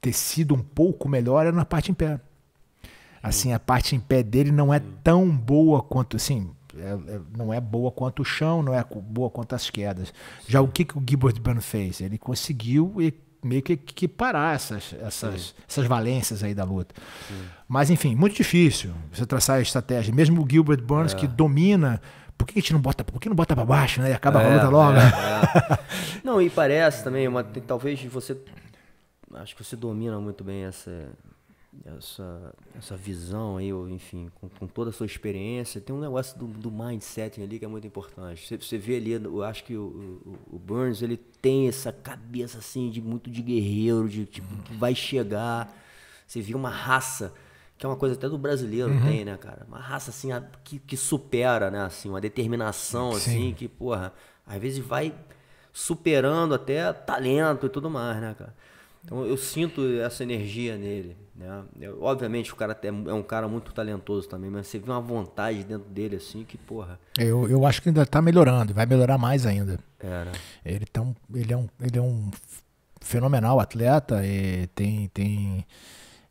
ter sido um pouco melhor era na parte em pé. Assim, a parte em pé dele não é tão boa quanto, assim, é, é, não é boa quanto o chão, não é boa quanto as quedas. Já o que, que o Gilbert Burn fez? Ele conseguiu meio que parar essas, essas, essas valências aí da luta. Sim. Mas, enfim, muito difícil você traçar a estratégia. Mesmo o Gilbert Burns, é. que domina por que a gente não bota, por que não bota para baixo, né? E acaba é, a luta logo. É, é. não, e parece também, uma, talvez você acho que você domina muito bem essa essa, essa visão aí, ou enfim, com, com, toda a sua experiência. Tem um negócio do, do mindset ali que é muito importante. Você, você vê ali, eu acho que o, o, o, Burns, ele tem essa cabeça assim, de muito de guerreiro, de tipo, que vai chegar. Você vê uma raça, que é uma coisa até do brasileiro uhum. tem, né, cara? Uma raça assim, a, que, que supera, né, assim, uma determinação, Sim. assim, que, porra, às vezes vai superando até talento e tudo mais, né, cara? Então eu sinto essa energia nele. Né? Eu, obviamente o cara é, é um cara muito talentoso também, mas você vê uma vontade dentro dele assim que, porra. Eu, eu acho que ainda tá melhorando, vai melhorar mais ainda. É, né? ele, tá um, ele, é um, ele é um fenomenal atleta, tem. tem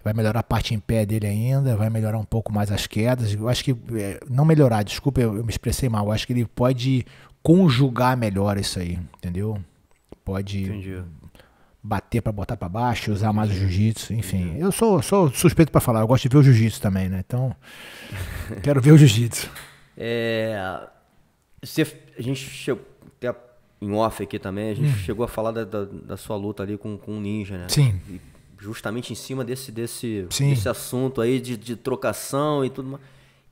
vai melhorar a parte em pé dele ainda, vai melhorar um pouco mais as quedas. Eu acho que. É, não melhorar, desculpa, eu, eu me expressei mal. Eu acho que ele pode conjugar melhor isso aí, entendeu? Pode. Entendi bater para botar para baixo, usar mais o jiu-jitsu, enfim. Uhum. Eu sou, sou suspeito para falar, eu gosto de ver o jiu-jitsu também, né? Então, quero ver o jiu-jitsu. É, você, a gente chegou, até em off aqui também, a gente hum. chegou a falar da, da, da, sua luta ali com, com o Ninja, né? Sim. E justamente em cima desse, desse, desse assunto aí de, de trocação e tudo mais.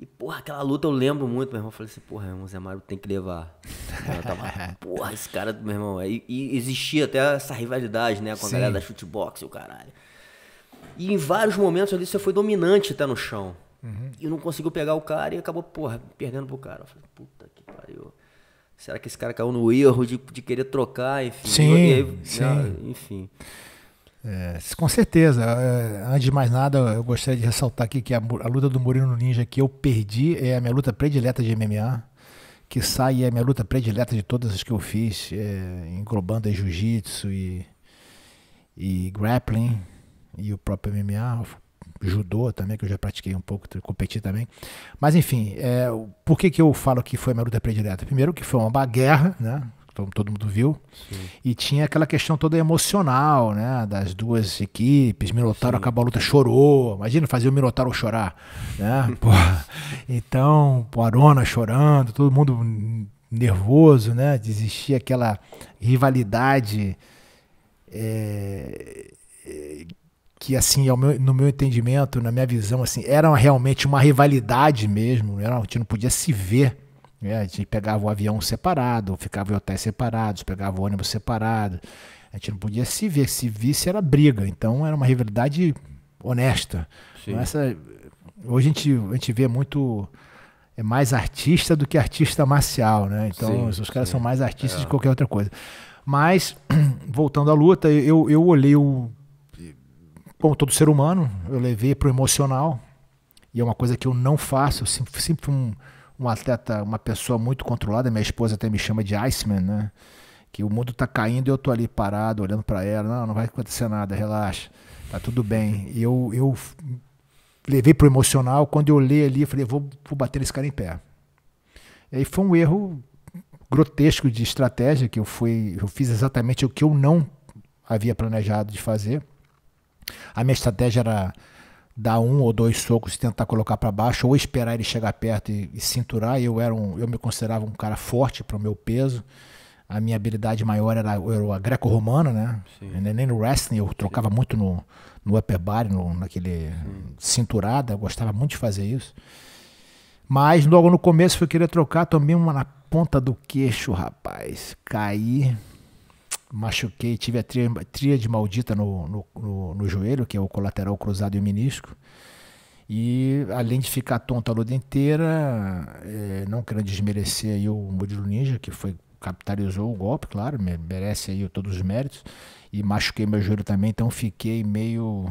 E, porra, aquela luta eu lembro muito, meu irmão. Eu falei assim, porra, meu irmão, Zé Mário tem que levar. Tava, tá porra, esse cara, meu irmão. E, e, existia até essa rivalidade, né? Com a Sim. galera da shootbox e o caralho. E em vários momentos ali você foi dominante até no chão. Uhum. E não conseguiu pegar o cara e acabou, porra, perdendo pro cara. Eu falei, puta que pariu. Será que esse cara caiu no erro de, de querer trocar, enfim? Sim, né, sim. enfim. É, com certeza. É, antes de mais nada, eu gostaria de ressaltar aqui que a, a, luta do Murilo Ninja que eu perdi é a minha luta predileta de MMA, que sai é a minha luta predileta de todas as que eu fiz, é, englobando jiu-jitsu e, e grappling e o próprio MMA, judô também, que eu já pratiquei um pouco, competi também. Mas enfim, é, por que, que eu falo que foi a minha luta predileta? Primeiro que foi uma guerra, né? todo mundo viu. Sim. E tinha aquela questão toda emocional, né? Das duas equipes. Minotauro Sim. acabou a luta, chorou. Imagina fazer o Minotauro chorar, né? Então, o Arona chorando, todo mundo nervoso, né? Desistir aquela rivalidade é, que, assim, meu, no meu entendimento, na minha visão, assim, era realmente uma rivalidade mesmo. Era, né? a gente não podia se ver é, a gente pegava o avião separado, ficava em hotéis separados, pegava o ônibus separado. A gente não podia se ver, se visse era briga. Então era uma rivalidade honesta. essa, hoje a gente, a gente vê muito. É mais artista do que artista marcial, né? Então sim, os, os caras são mais artistas é. de qualquer outra coisa. Mas, voltando à luta, eu, eu olhei o. Como todo ser humano, eu levei pro emocional. E é uma coisa que eu não faço. Eu sempre, sempre fui um um atleta, uma pessoa muito controlada. Minha esposa até me chama de Iceman, né? Que o mundo tá caindo e eu tô ali parado, olhando para ela. Não, não vai acontecer nada, relaxa. Tá tudo bem. E eu, eu levei pro emocional. Quando eu olhei ali, eu falei, vou, vou bater esse cara em pé. E aí foi um erro grotesco de estratégia que eu fui, eu fiz exatamente o que eu não havia planejado de fazer. A minha estratégia era dar um ou dois socos e tentar colocar para baixo, ou esperar ele chegar perto e, e cinturar. Eu, era um, eu me considerava um cara forte para o meu peso. A minha habilidade maior era, era a greco-romana, né? É nem no wrestling, eu trocava Sim. muito no, no upper body, no, naquele Sim. cinturada, eu gostava muito de fazer isso. Mas logo no começo eu queria trocar, tomei uma na ponta do queixo, rapaz. Caí machuquei, tive a tríade maldita no, no, no, no, joelho, que é o colateral cruzado e o menisco. E além de ficar tonto a luta inteira, é, não querendo desmerecer aí o Murilo Ninja, que foi capitalizou o golpe, claro, merece aí todos os méritos. E machuquei meu joelho também, então fiquei meio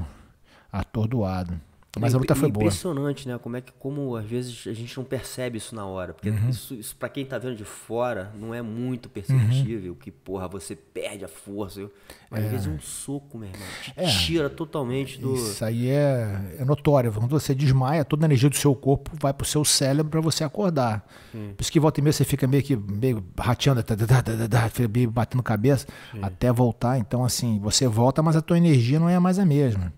atordoado. Mas a luta foi boa. impressionante, né? Como é que, como às vezes a gente não percebe isso na hora. Porque uhum. isso, isso para quem tá vendo de fora, não é muito perceptível. Uhum. Que, porra, você perde a força. Mas é. às vezes é um soco, meu irmão. É. Tira totalmente do. Isso aí é, é notório. Quando você desmaia, toda a energia do seu corpo vai pro seu cérebro para você acordar. Hum. Por isso que volta e meia você fica meio que meio rateando, tá, tá, tá, batendo cabeça, hum. até voltar. Então, assim, você volta, mas a tua energia não é mais a mesma.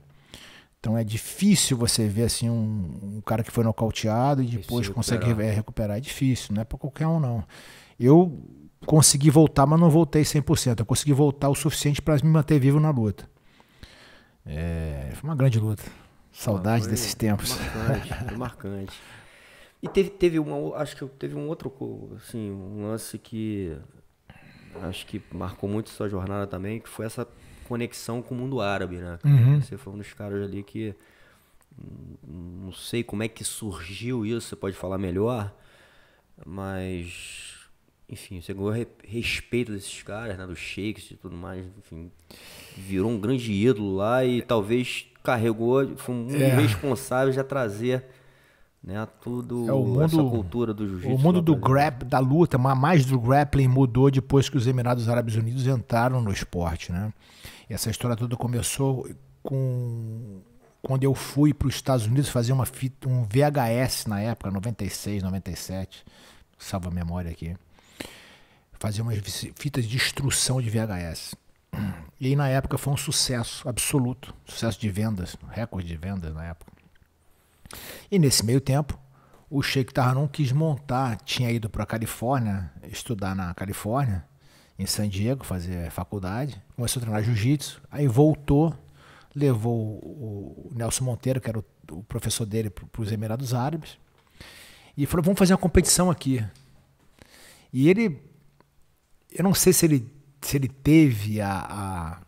Então é difícil você ver assim um, um cara que foi nocauteado e depois consegue recuperar. É, recuperar. É difícil, não é para qualquer um não. Eu consegui voltar, mas não voltei 100%. Eu consegui voltar o suficiente para me manter vivo na luta. É, foi uma grande luta. Saudade ah, desses tempos. Marcante, marcante. E teve, teve uma, acho que teve um outro, assim, um lance que acho que marcou muito sua jornada também, que foi essa conexão com o mundo árabe, né? Uhum. Você foi um dos caras ali que. Não sei como é que surgiu isso, você pode falar melhor, mas. Enfim, você ganhou respeito desses caras, né? Dos shakes e tudo mais, enfim. Virou um grande ídolo lá e talvez carregou, foi um é. responsável de trazer né? Tudo é o mundo, cultura do jiu-jitsu. O mundo do grap, da luta, mais do grappling mudou depois que os Emirados Árabes Unidos entraram no esporte, né? E essa história toda começou com quando eu fui para os Estados Unidos fazer uma fita, um VHS na época, 96, 97, salva a memória aqui. Fazer umas fitas de instrução de VHS. E aí, na época foi um sucesso absoluto, sucesso de vendas, recorde de vendas na época. E nesse meio tempo, o Sheikh Tarnum quis montar, tinha ido para a Califórnia, estudar na Califórnia, em San Diego, fazer faculdade, começou a treinar jiu-jitsu, aí voltou, levou o Nelson Monteiro, que era o, professor dele, para os Emirados Árabes, e falou: vamos fazer uma competição aqui. E ele, eu não sei se ele, se ele teve a,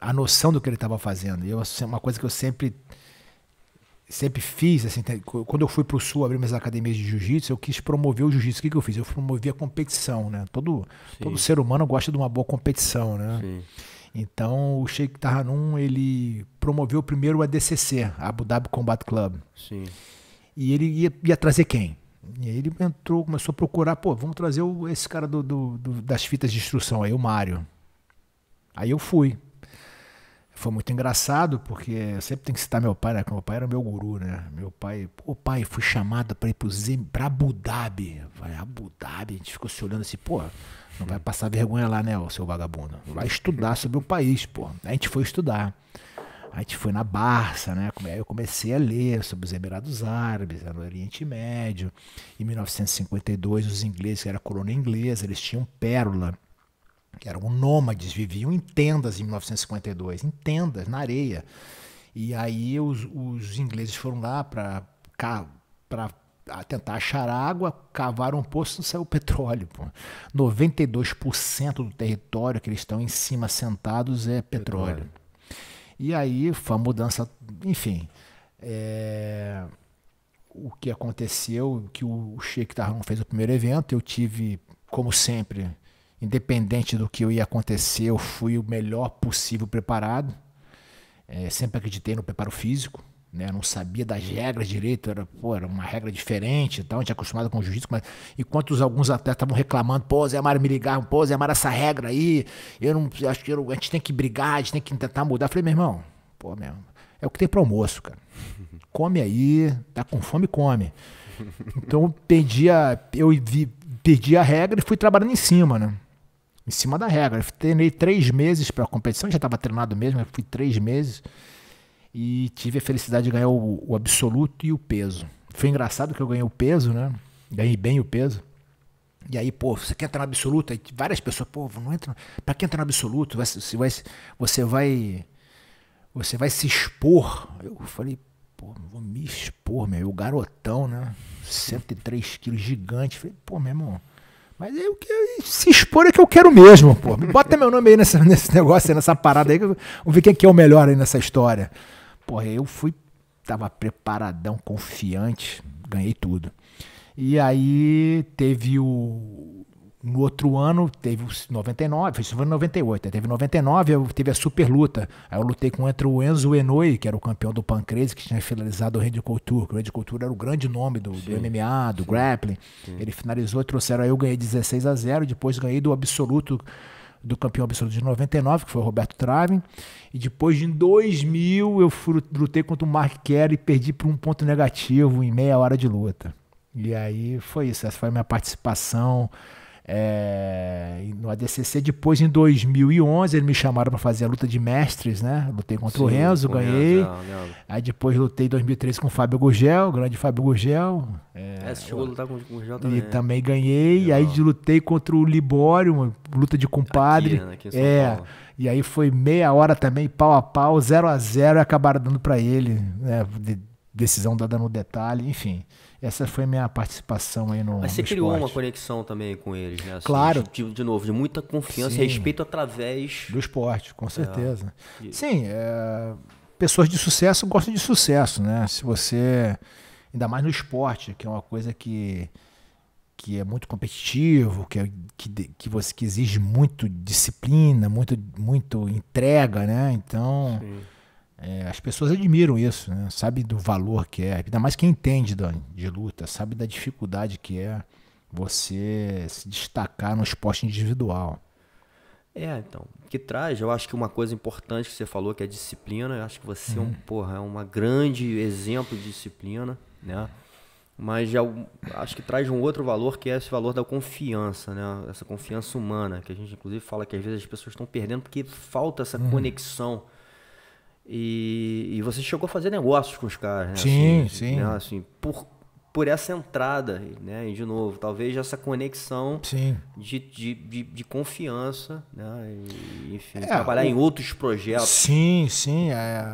a, a noção do que ele estava fazendo, eu, assim, uma coisa que eu sempre sempre fiz, assim, quando eu fui para o Sul abrir minhas academias de jiu-jitsu, eu quis promover o jiu-jitsu. O que, que eu fiz? Eu promovi a competição, né? Todo, todo ser humano gosta de uma boa competição, né? Sim. Então, o Sheikh Tahanum, ele promoveu primeiro o ADCC, Abu Dhabi Combat Club. Sim. E ele ia, ia trazer quem? E aí ele entrou, começou a procurar, pô, vamos trazer o, esse cara do, do, do, das fitas de instrução aí, o Mário. Aí eu fui foi muito engraçado, porque eu sempre tem que citar meu pai, né? Porque meu pai era meu guru, né? Meu pai, o pai, fui chamado para ir pro Zim, pra Abu Dhabi. Abu Dhabi, a gente ficou se olhando assim, pô, não vai passar vergonha lá, né, o seu vagabundo? Vai estudar sobre o país, pô. A gente foi estudar. A gente foi na Barça, né? Aí eu comecei a ler sobre os Emirados Árabes, no Oriente Médio. Em 1952, os ingleses, que era a colônia inglesa, eles tinham pérola que eram nômades, viviam em tendas em 1952, em tendas, na areia. E aí os, os ingleses foram lá para tentar achar água, cavaram um poço e saiu petróleo. Pô. 92% do território que eles estão em cima sentados é petróleo. petróleo. E aí foi a mudança, enfim. É, o que aconteceu, que o, o Sheik Tarrão fez o primeiro evento, eu tive, como sempre, Independente do que eu ia acontecer, eu fui o melhor possível preparado. É, sempre acreditei no preparo físico. Né? Eu não sabia das regras direito, era, pô, era uma regra diferente então a gente é acostumado com o jiu-jitsu, mas enquanto os, alguns atletas estavam reclamando, pô, Zé Mário me ligaram, pô, Zé Mário, essa regra aí, eu não, acho que eu, a gente tem que brigar, a gente tem que tentar mudar. Eu falei, meu irmão, pô, meu, é o que tem pro almoço, cara. Come aí, tá com fome, come. Então, perdi a, eu vi, perdi a regra e fui trabalhando em cima, né? em cima da regra. Eu treinei três meses para a competição, já estava treinado mesmo, fui três meses e tive a felicidade de ganhar o, o, absoluto e o peso. Foi engraçado que eu ganhei o peso, né? Ganhei bem o peso. E aí, pô, você quer entrar no absoluto? Aí várias pessoas, pô, não entra. Para que entrar no absoluto? Você vai, você vai, você vai se expor. Eu falei, pô, não vou me expor, meu. O garotão, né? 103 quilos, gigante. Falei, pô, meu irmão mas é eu que se expor é que eu quero mesmo, pô. Bota meu nome aí nesse, nesse negócio, aí, nessa parada aí, vamos ver quem é, é o melhor aí nessa história. Porra, eu fui, tava preparadão, confiante, ganhei tudo. E aí teve o, no outro ano teve 99, foi 98, teve 99, eu teve a super luta. Aí eu lutei contra o Enzo Enoi, que era o campeão do Pancrase, que tinha finalizado o Randy Couture, que o Randy Couture era o grande nome do, do MMA, do sim, grappling. Sim. Ele finalizou, trouxeram aí, eu ganhei 16 a 0, depois ganhei do absoluto do campeão absoluto de 99, que foi o Roberto Travin. E depois, em 2000, eu fui, lutei contra o Mark Kerr e perdi por um ponto negativo em meia hora de luta. E aí foi isso, essa foi a minha participação é, no ADCC. Depois, em 2011, eles me chamaram para fazer a luta de mestres, né? Lutei contra Sim, o Renzo, ganhei. Renzo, é, Aí depois lutei em 2013 com o Fábio Gugel, o grande Fábio Gugel. É, é chegou a lutar com o Gugel também. E né? também ganhei. Legal. Aí lutei contra o Libório, luta de compadre. Aqui, né? Aqui é. Paulo. E aí foi meia hora também, pau a pau, 0 a 0 e acabaram dando para ele. Né? De, decisão dada no detalhe, enfim. Essa foi minha participação aí no. Mas você no criou esporte. uma conexão também com eles, né? Assim, claro. De, de, novo, de muita confiança Sim. e respeito através. Do esporte, com é. certeza. É. Sim, é, pessoas de sucesso gostam de sucesso, né? Se você. Ainda mais no esporte, que é uma coisa que, que é muito competitivo, que, é, que, que, você, que exige muito disciplina, muito, muito entrega, né? Então. Sim é, as pessoas admiram isso, né? sabe do valor que é, ainda mais quem entende Dani, de luta, sabe da dificuldade que é você se destacar no esporte individual. É, então, que traz, eu acho que uma coisa importante que você falou, que é a disciplina, eu acho que você é, um, uhum. porra, é uma grande exemplo de disciplina, né? Mas já, é acho que traz um outro valor, que é esse valor da confiança, né? Essa confiança humana, que a gente inclusive fala que às vezes as pessoas estão perdendo porque falta essa uhum. conexão e, e você chegou a fazer negócios com os caras, né? Sim, assim, sim. Né? Assim, por, por essa entrada, né? E de novo, talvez essa conexão de, de, de, de, confiança, né? E, enfim, é, trabalhar o, em outros projetos. Sim, sim. É,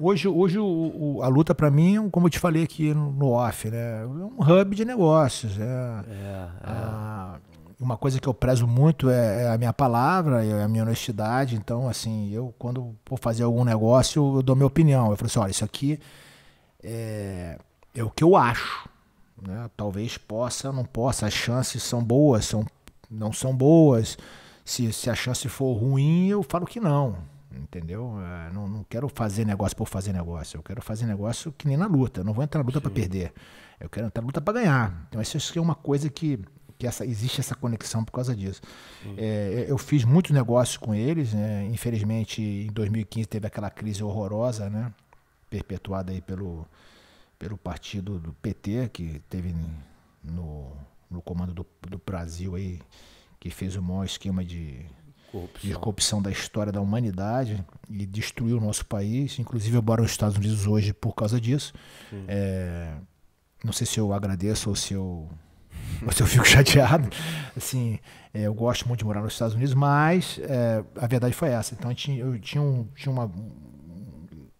hoje hoje o, o, a luta para mim, como eu te falei aqui no, no off, né? É um hub de negócios. É, é, é. A, ah, uma coisa que eu prezo muito é, é a minha palavra, é a minha honestidade. Então, assim, eu quando vou fazer algum negócio, eu dou minha opinião. Eu falo assim, olha, isso aqui é, é o que eu acho. Né? Talvez possa, não possa. As chances são boas, são, não são boas. Se, se a chance for ruim, eu falo que não. Entendeu? É, não, não, quero fazer negócio por fazer negócio. Eu quero fazer negócio que nem na luta. Eu não vou entrar na luta para perder. Eu quero entrar na luta para ganhar. Então, isso é uma coisa que que essa, existe essa conexão por causa disso. É, é, eu fiz muitos negócios com eles, né? infelizmente em 2015 teve aquela crise horrorosa, né? perpetuada aí pelo, pelo partido do PT, que teve no, no comando do, do Brasil aí, que fez o maior esquema de corrupção. de corrupção da história da humanidade e destruiu o nosso país. Inclusive, eu moro nos Estados Unidos hoje por causa disso. É, não sei se eu agradeço ou se eu mas eu fico chateado. Assim, é, eu gosto muito de morar nos Estados Unidos, mas é, a verdade foi essa. Então, eu tinha, eu tinha, um, tinha uma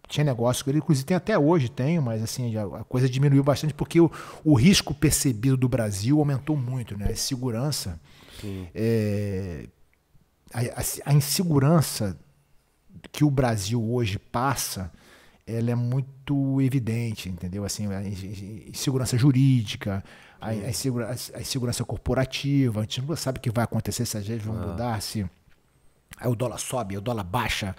tinha negócio com ele, inclusive tem até hoje, tenho, mas assim, a coisa diminuiu bastante porque o, o risco percebido do Brasil aumentou muito, né? A segurança. É, a, a, a, insegurança que o Brasil hoje passa ela é muito evidente, entendeu? Assim, a insegurança jurídica, a, a, insegura, a insegurança corporativa, a gente nunca sabe o que vai acontecer, se as leis vão ah. mudar, se aí o dólar sobe, o dólar baixa.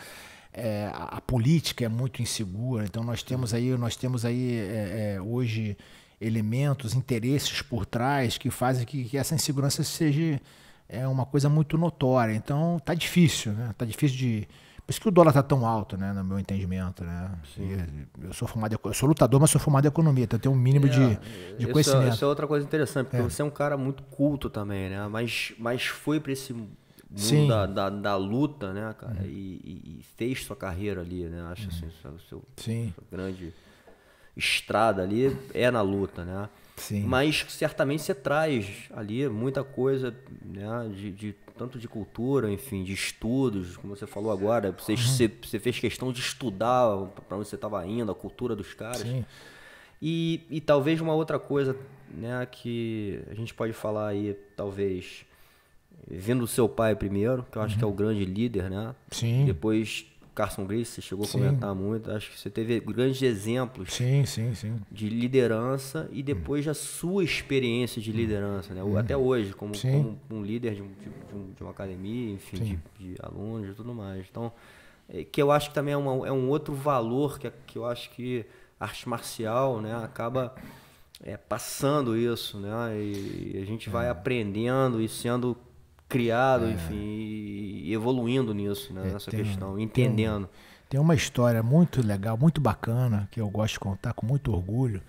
É, a, a, política é muito insegura, então nós temos aí, nós temos aí é, é, hoje elementos, interesses por trás que fazem que, que essa insegurança seja é, uma coisa muito notória. Então tá difícil, né? Tá difícil de, por isso que o dólar tá tão alto, né? No meu entendimento, né? Eu sou formado, eu sou lutador, mas sou formado em economia, então eu tenho um mínimo é, de, de isso é, conhecimento. É, isso é outra coisa interessante, porque é. você é um cara muito culto também, né? Mas, mas foi para esse mundo Sim. Da, da, da, luta, né, cara? Uhum. E, e, fez sua carreira ali, né? Acho uhum. assim, seu, seu, Sim. Sua grande estrada ali é na luta, né? Sim. Mas certamente você traz ali muita coisa né, de, de tanto de cultura, enfim, de estudos, como você falou agora, você, uhum. você fez questão de estudar para onde você estava indo, a cultura dos caras. Sim. E, e talvez uma outra coisa né, que a gente pode falar aí, talvez, vindo do seu pai primeiro, que eu acho uhum. que é o uhum. grande líder, né? Sim. Depois Carson Grace, você chegou a sim. comentar muito. Acho que você teve grandes exemplos sim, sim, sim. de liderança e depois a sua experiência de hum. liderança, né? Hum. Até hoje, como, como, um líder de, de, de uma academia, enfim, de, de, alunos e tudo mais. Então, é, que eu acho que também é, uma, é um outro valor que, que eu acho que arte marcial né, acaba é, passando isso, né? E, e a gente vai é. aprendendo e sendo criado, é. enfim, e, evoluindo nisso, né, é, nessa tem, questão, entendendo. Tem, tem, uma história muito legal, muito bacana, que eu gosto de contar com muito orgulho,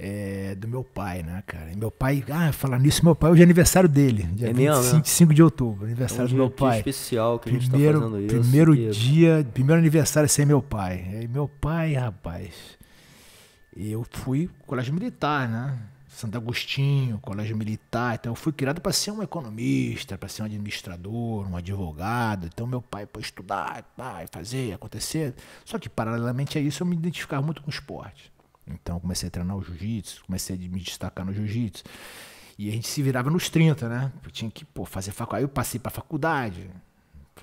é, do meu pai, né, cara? E meu pai, ah, falar nisso, meu pai, hoje é aniversário dele, dia é 25 mesmo? Né? de outubro, aniversário é um do então, meu pai. especial que primeiro, a gente tá fazendo isso. Primeiro né? dia, primeiro aniversário sem meu pai. E meu pai, rapaz, eu fui colégio militar, né? Santo Agostinho, Colégio Militar. Então eu fui criado para ser um economista, para ser um administrador, um advogado. Então meu pai para estudar, pai, fazer, acontecer. Só que paralelamente a isso eu me identificava muito com o esporte. Então comecei a treinar o jiu-jitsu, comecei a me destacar no jiu-jitsu. E a gente se virava nos 30, né? Eu tinha que pô, fazer faculdade. Aí eu passei para faculdade,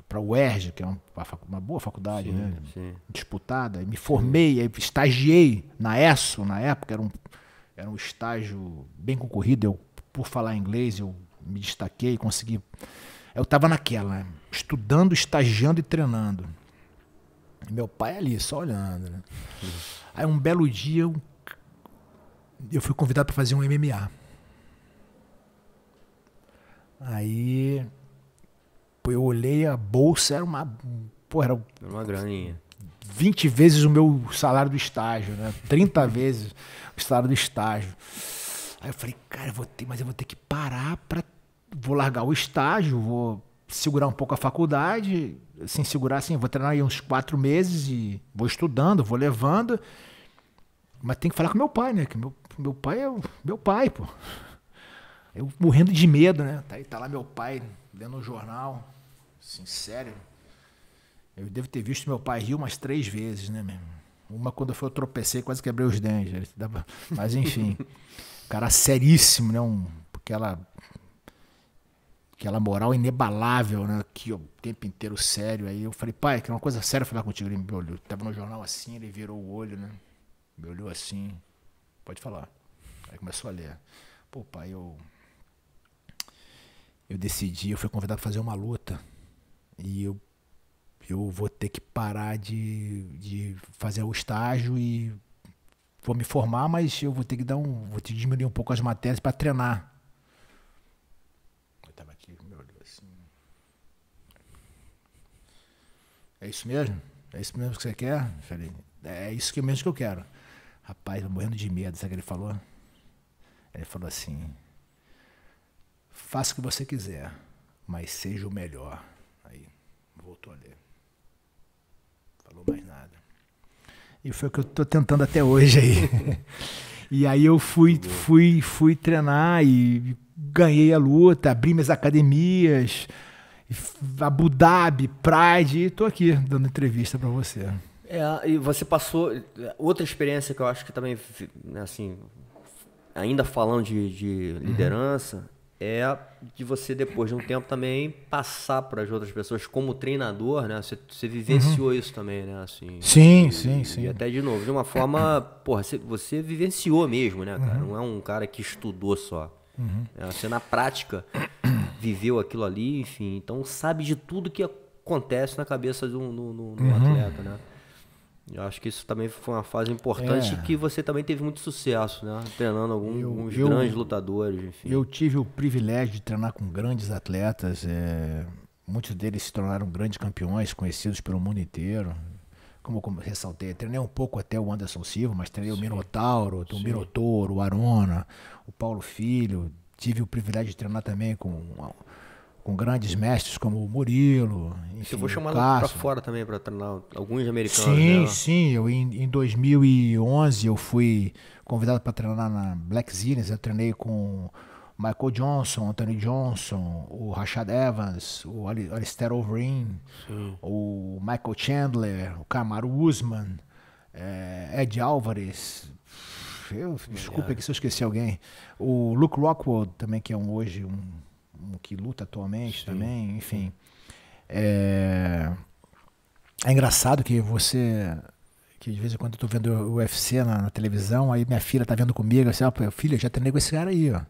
para o UERJ, que é uma, uma boa faculdade, sim, né? Sim. Disputada. Me formei, aí estagiei na ESSO, na época, era um era um estágio bem concorrido. Eu, por falar inglês, eu me destaquei, consegui. Eu estava naquela, né? estudando, estagiando e treinando. E meu pai ali, só olhando. Né? Uhum. Aí um belo dia eu, eu fui convidado para fazer um MMA. Aí eu olhei a bolsa, era uma. Pô, era, era uma graninha. 20 vezes o meu salário do estágio, né? 30 vezes precisaram do estágio. Aí eu falei, cara, eu vou ter, mas eu vou ter que parar para vou largar o estágio, vou segurar um pouco a faculdade, sem segurar assim, vou treinar aí uns quatro meses e vou estudando, vou levando. Mas tem que falar com meu pai, né? Que meu, meu pai é o, meu pai, pô. Eu morrendo de medo, né? Tá, tá lá meu pai lendo um jornal, assim, sério. Eu devo ter visto meu pai rir umas três vezes, né, mesmo? Uma quando eu, fui, eu tropecei, quase quebrei os dentes. Mas enfim, cara seríssimo, né? Um, aquela, aquela moral inebalável, né? Que o tempo inteiro sério. Aí eu falei, pai, que é uma coisa séria falar contigo. Ele me olhou, tava no jornal assim, ele virou o olho, né? Me olhou assim, pode falar. Aí começou a ler. Pô, pai, eu. Eu decidi, eu fui convidado a fazer uma luta. E eu eu vou ter que parar de, de fazer o estágio e vou me formar, mas eu vou ter que dar um, vou ter que diminuir um pouco as matérias para treinar. Eu tava aqui, meu Deus, assim. É isso mesmo? É isso mesmo que você quer? falei, é isso que mesmo que eu quero. Rapaz, morrendo de medo, sabe o que ele falou? Ele falou assim: faça o que você quiser, mas seja o melhor. Aí, voltou a ler falou mais nada. E foi o que eu estou tentando até hoje aí. e aí eu fui, tá fui, fui treinar e ganhei a luta, abri minhas academias, Abu Dhabi, Pride, e estou aqui dando entrevista para você. É, e você passou é, outra experiência que eu acho que também, né, assim, ainda falando de, de uhum. liderança, uhum é de você, depois de um tempo, também passar para as outras pessoas como treinador, né? Você, você vivenciou uhum. isso também, né? Assim, sim, e, sim, sim. E até de novo, de uma forma, porra, você, você vivenciou mesmo, né, cara? Uhum. Não é um cara que estudou só. Uhum. É, você na prática viveu aquilo ali, enfim, então sabe de tudo que acontece na cabeça de um, no, no, no atleta, né? Eu acho que isso também foi uma fase importante é. que você também teve muito sucesso, né? Treinando alguns, eu, eu, grandes lutadores, enfim. Eu tive o privilégio de treinar com grandes atletas. É, muitos deles se tornaram grandes campeões, conhecidos pelo mundo inteiro. Como, como ressaltei, treinei um pouco até o Anderson Silva, mas treinei Sim. o Minotauro, o Minotouro, o Arona, o Paulo Filho. Tive o privilégio de treinar também com com grandes mestres como o Murilo. É enfim, eu vou chamar para fora também para treinar alguns americanos. Sim, né? sim. Eu, em, em 2011 eu fui convidado para treinar na Black Zines. Eu treinei com Michael Johnson, Anthony Johnson, o Rashad Evans, o Alistair Overeem, o Michael Chandler, o Camaro Usman, é, Ed Álvares. Eu, desculpa que aqui se eu esqueci alguém. O Luke Rockwell também, que é um, hoje um que luta atualmente Sim. também, enfim. É... é engraçado que você que de vez em quando eu tô vendo o UFC na, na, televisão, aí minha filha tá vendo comigo, assim, ó, ah, filha, já treinei com esse cara aí, ó.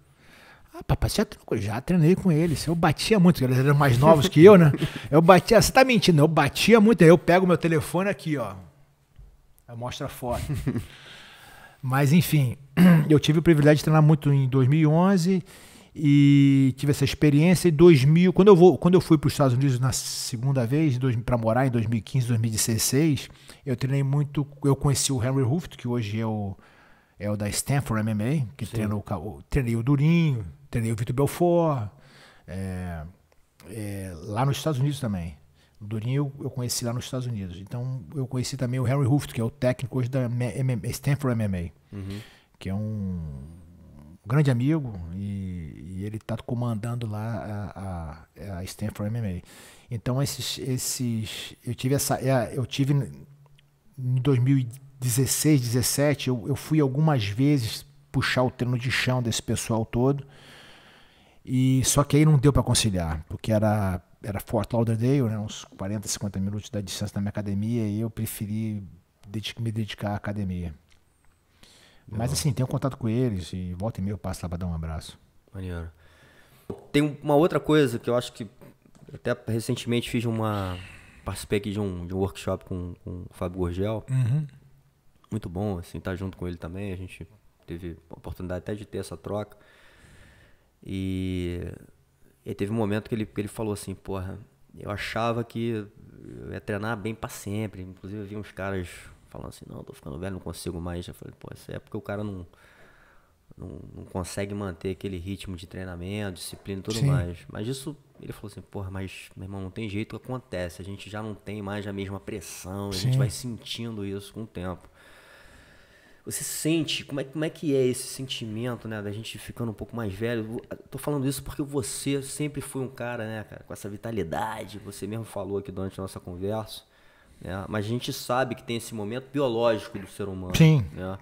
Ah, papai, já, já treinei com ele Eu batia muito, eles eram mais novos que eu, né? Eu batia, você tá mentindo, eu batia muito. Aí eu pego meu telefone aqui, ó. Eu mostro a foto. Mas, enfim, eu tive o privilégio de treinar muito em 2011 e tive essa experiência. Em 2000, quando eu, vou, quando eu fui para os Estados Unidos na segunda vez, para morar em 2015, 2016, eu treinei muito. Eu conheci o Henry Hooft, que hoje é o, é o da Stanford MMA, que treinou, treinei o Durinho, treinei o Vitor Belfort, é, é, lá nos Estados Unidos também. O Durinho eu, eu conheci lá nos Estados Unidos. Então eu conheci também o Henry Hooft, que é o técnico hoje da MMA, Stanford MMA, uhum. que é um um grande amigo e, e ele está comandando lá a, a, a Stanford MMA. Então esses, esses, eu tive essa, é, eu tive em 2016, 17, eu, eu fui algumas vezes puxar o treino de chão desse pessoal todo e só que aí não deu para conciliar porque era era Fort Lauderdale, né, uns 40, 50 minutos da distância da minha academia e eu preferi me dedicar à academia. Mas assim, tenho contato com eles e volta e meia eu passo lá pra dar um abraço. Maneiro. Tem uma outra coisa que eu acho que até recentemente fiz uma. Participei aqui de um, de um workshop com, com o Fábio Gorgel. Uhum. Muito bom, assim, estar tá junto com ele também. A gente teve a oportunidade até de ter essa troca. E, e teve um momento que ele, que ele falou assim, porra, eu achava que eu ia treinar bem para sempre. Inclusive eu vi uns caras falando assim, não, tô ficando velho, não consigo mais. Eu falei, pô, isso é porque o cara não, não, não consegue manter aquele ritmo de treinamento, disciplina e tudo Sim. mais. Mas isso, ele falou assim, porra, mas, meu irmão, não tem jeito, acontece. A gente já não tem mais a mesma pressão, Sim. a gente vai sentindo isso com o tempo. Você sente, como é, como é que é esse sentimento, né, da gente ficando um pouco mais velho? tô falando isso porque você sempre foi um cara, né, cara, com essa vitalidade, você mesmo falou aqui durante a nossa conversa né? Mas a gente sabe que tem esse momento biológico do ser humano. Sim. Né?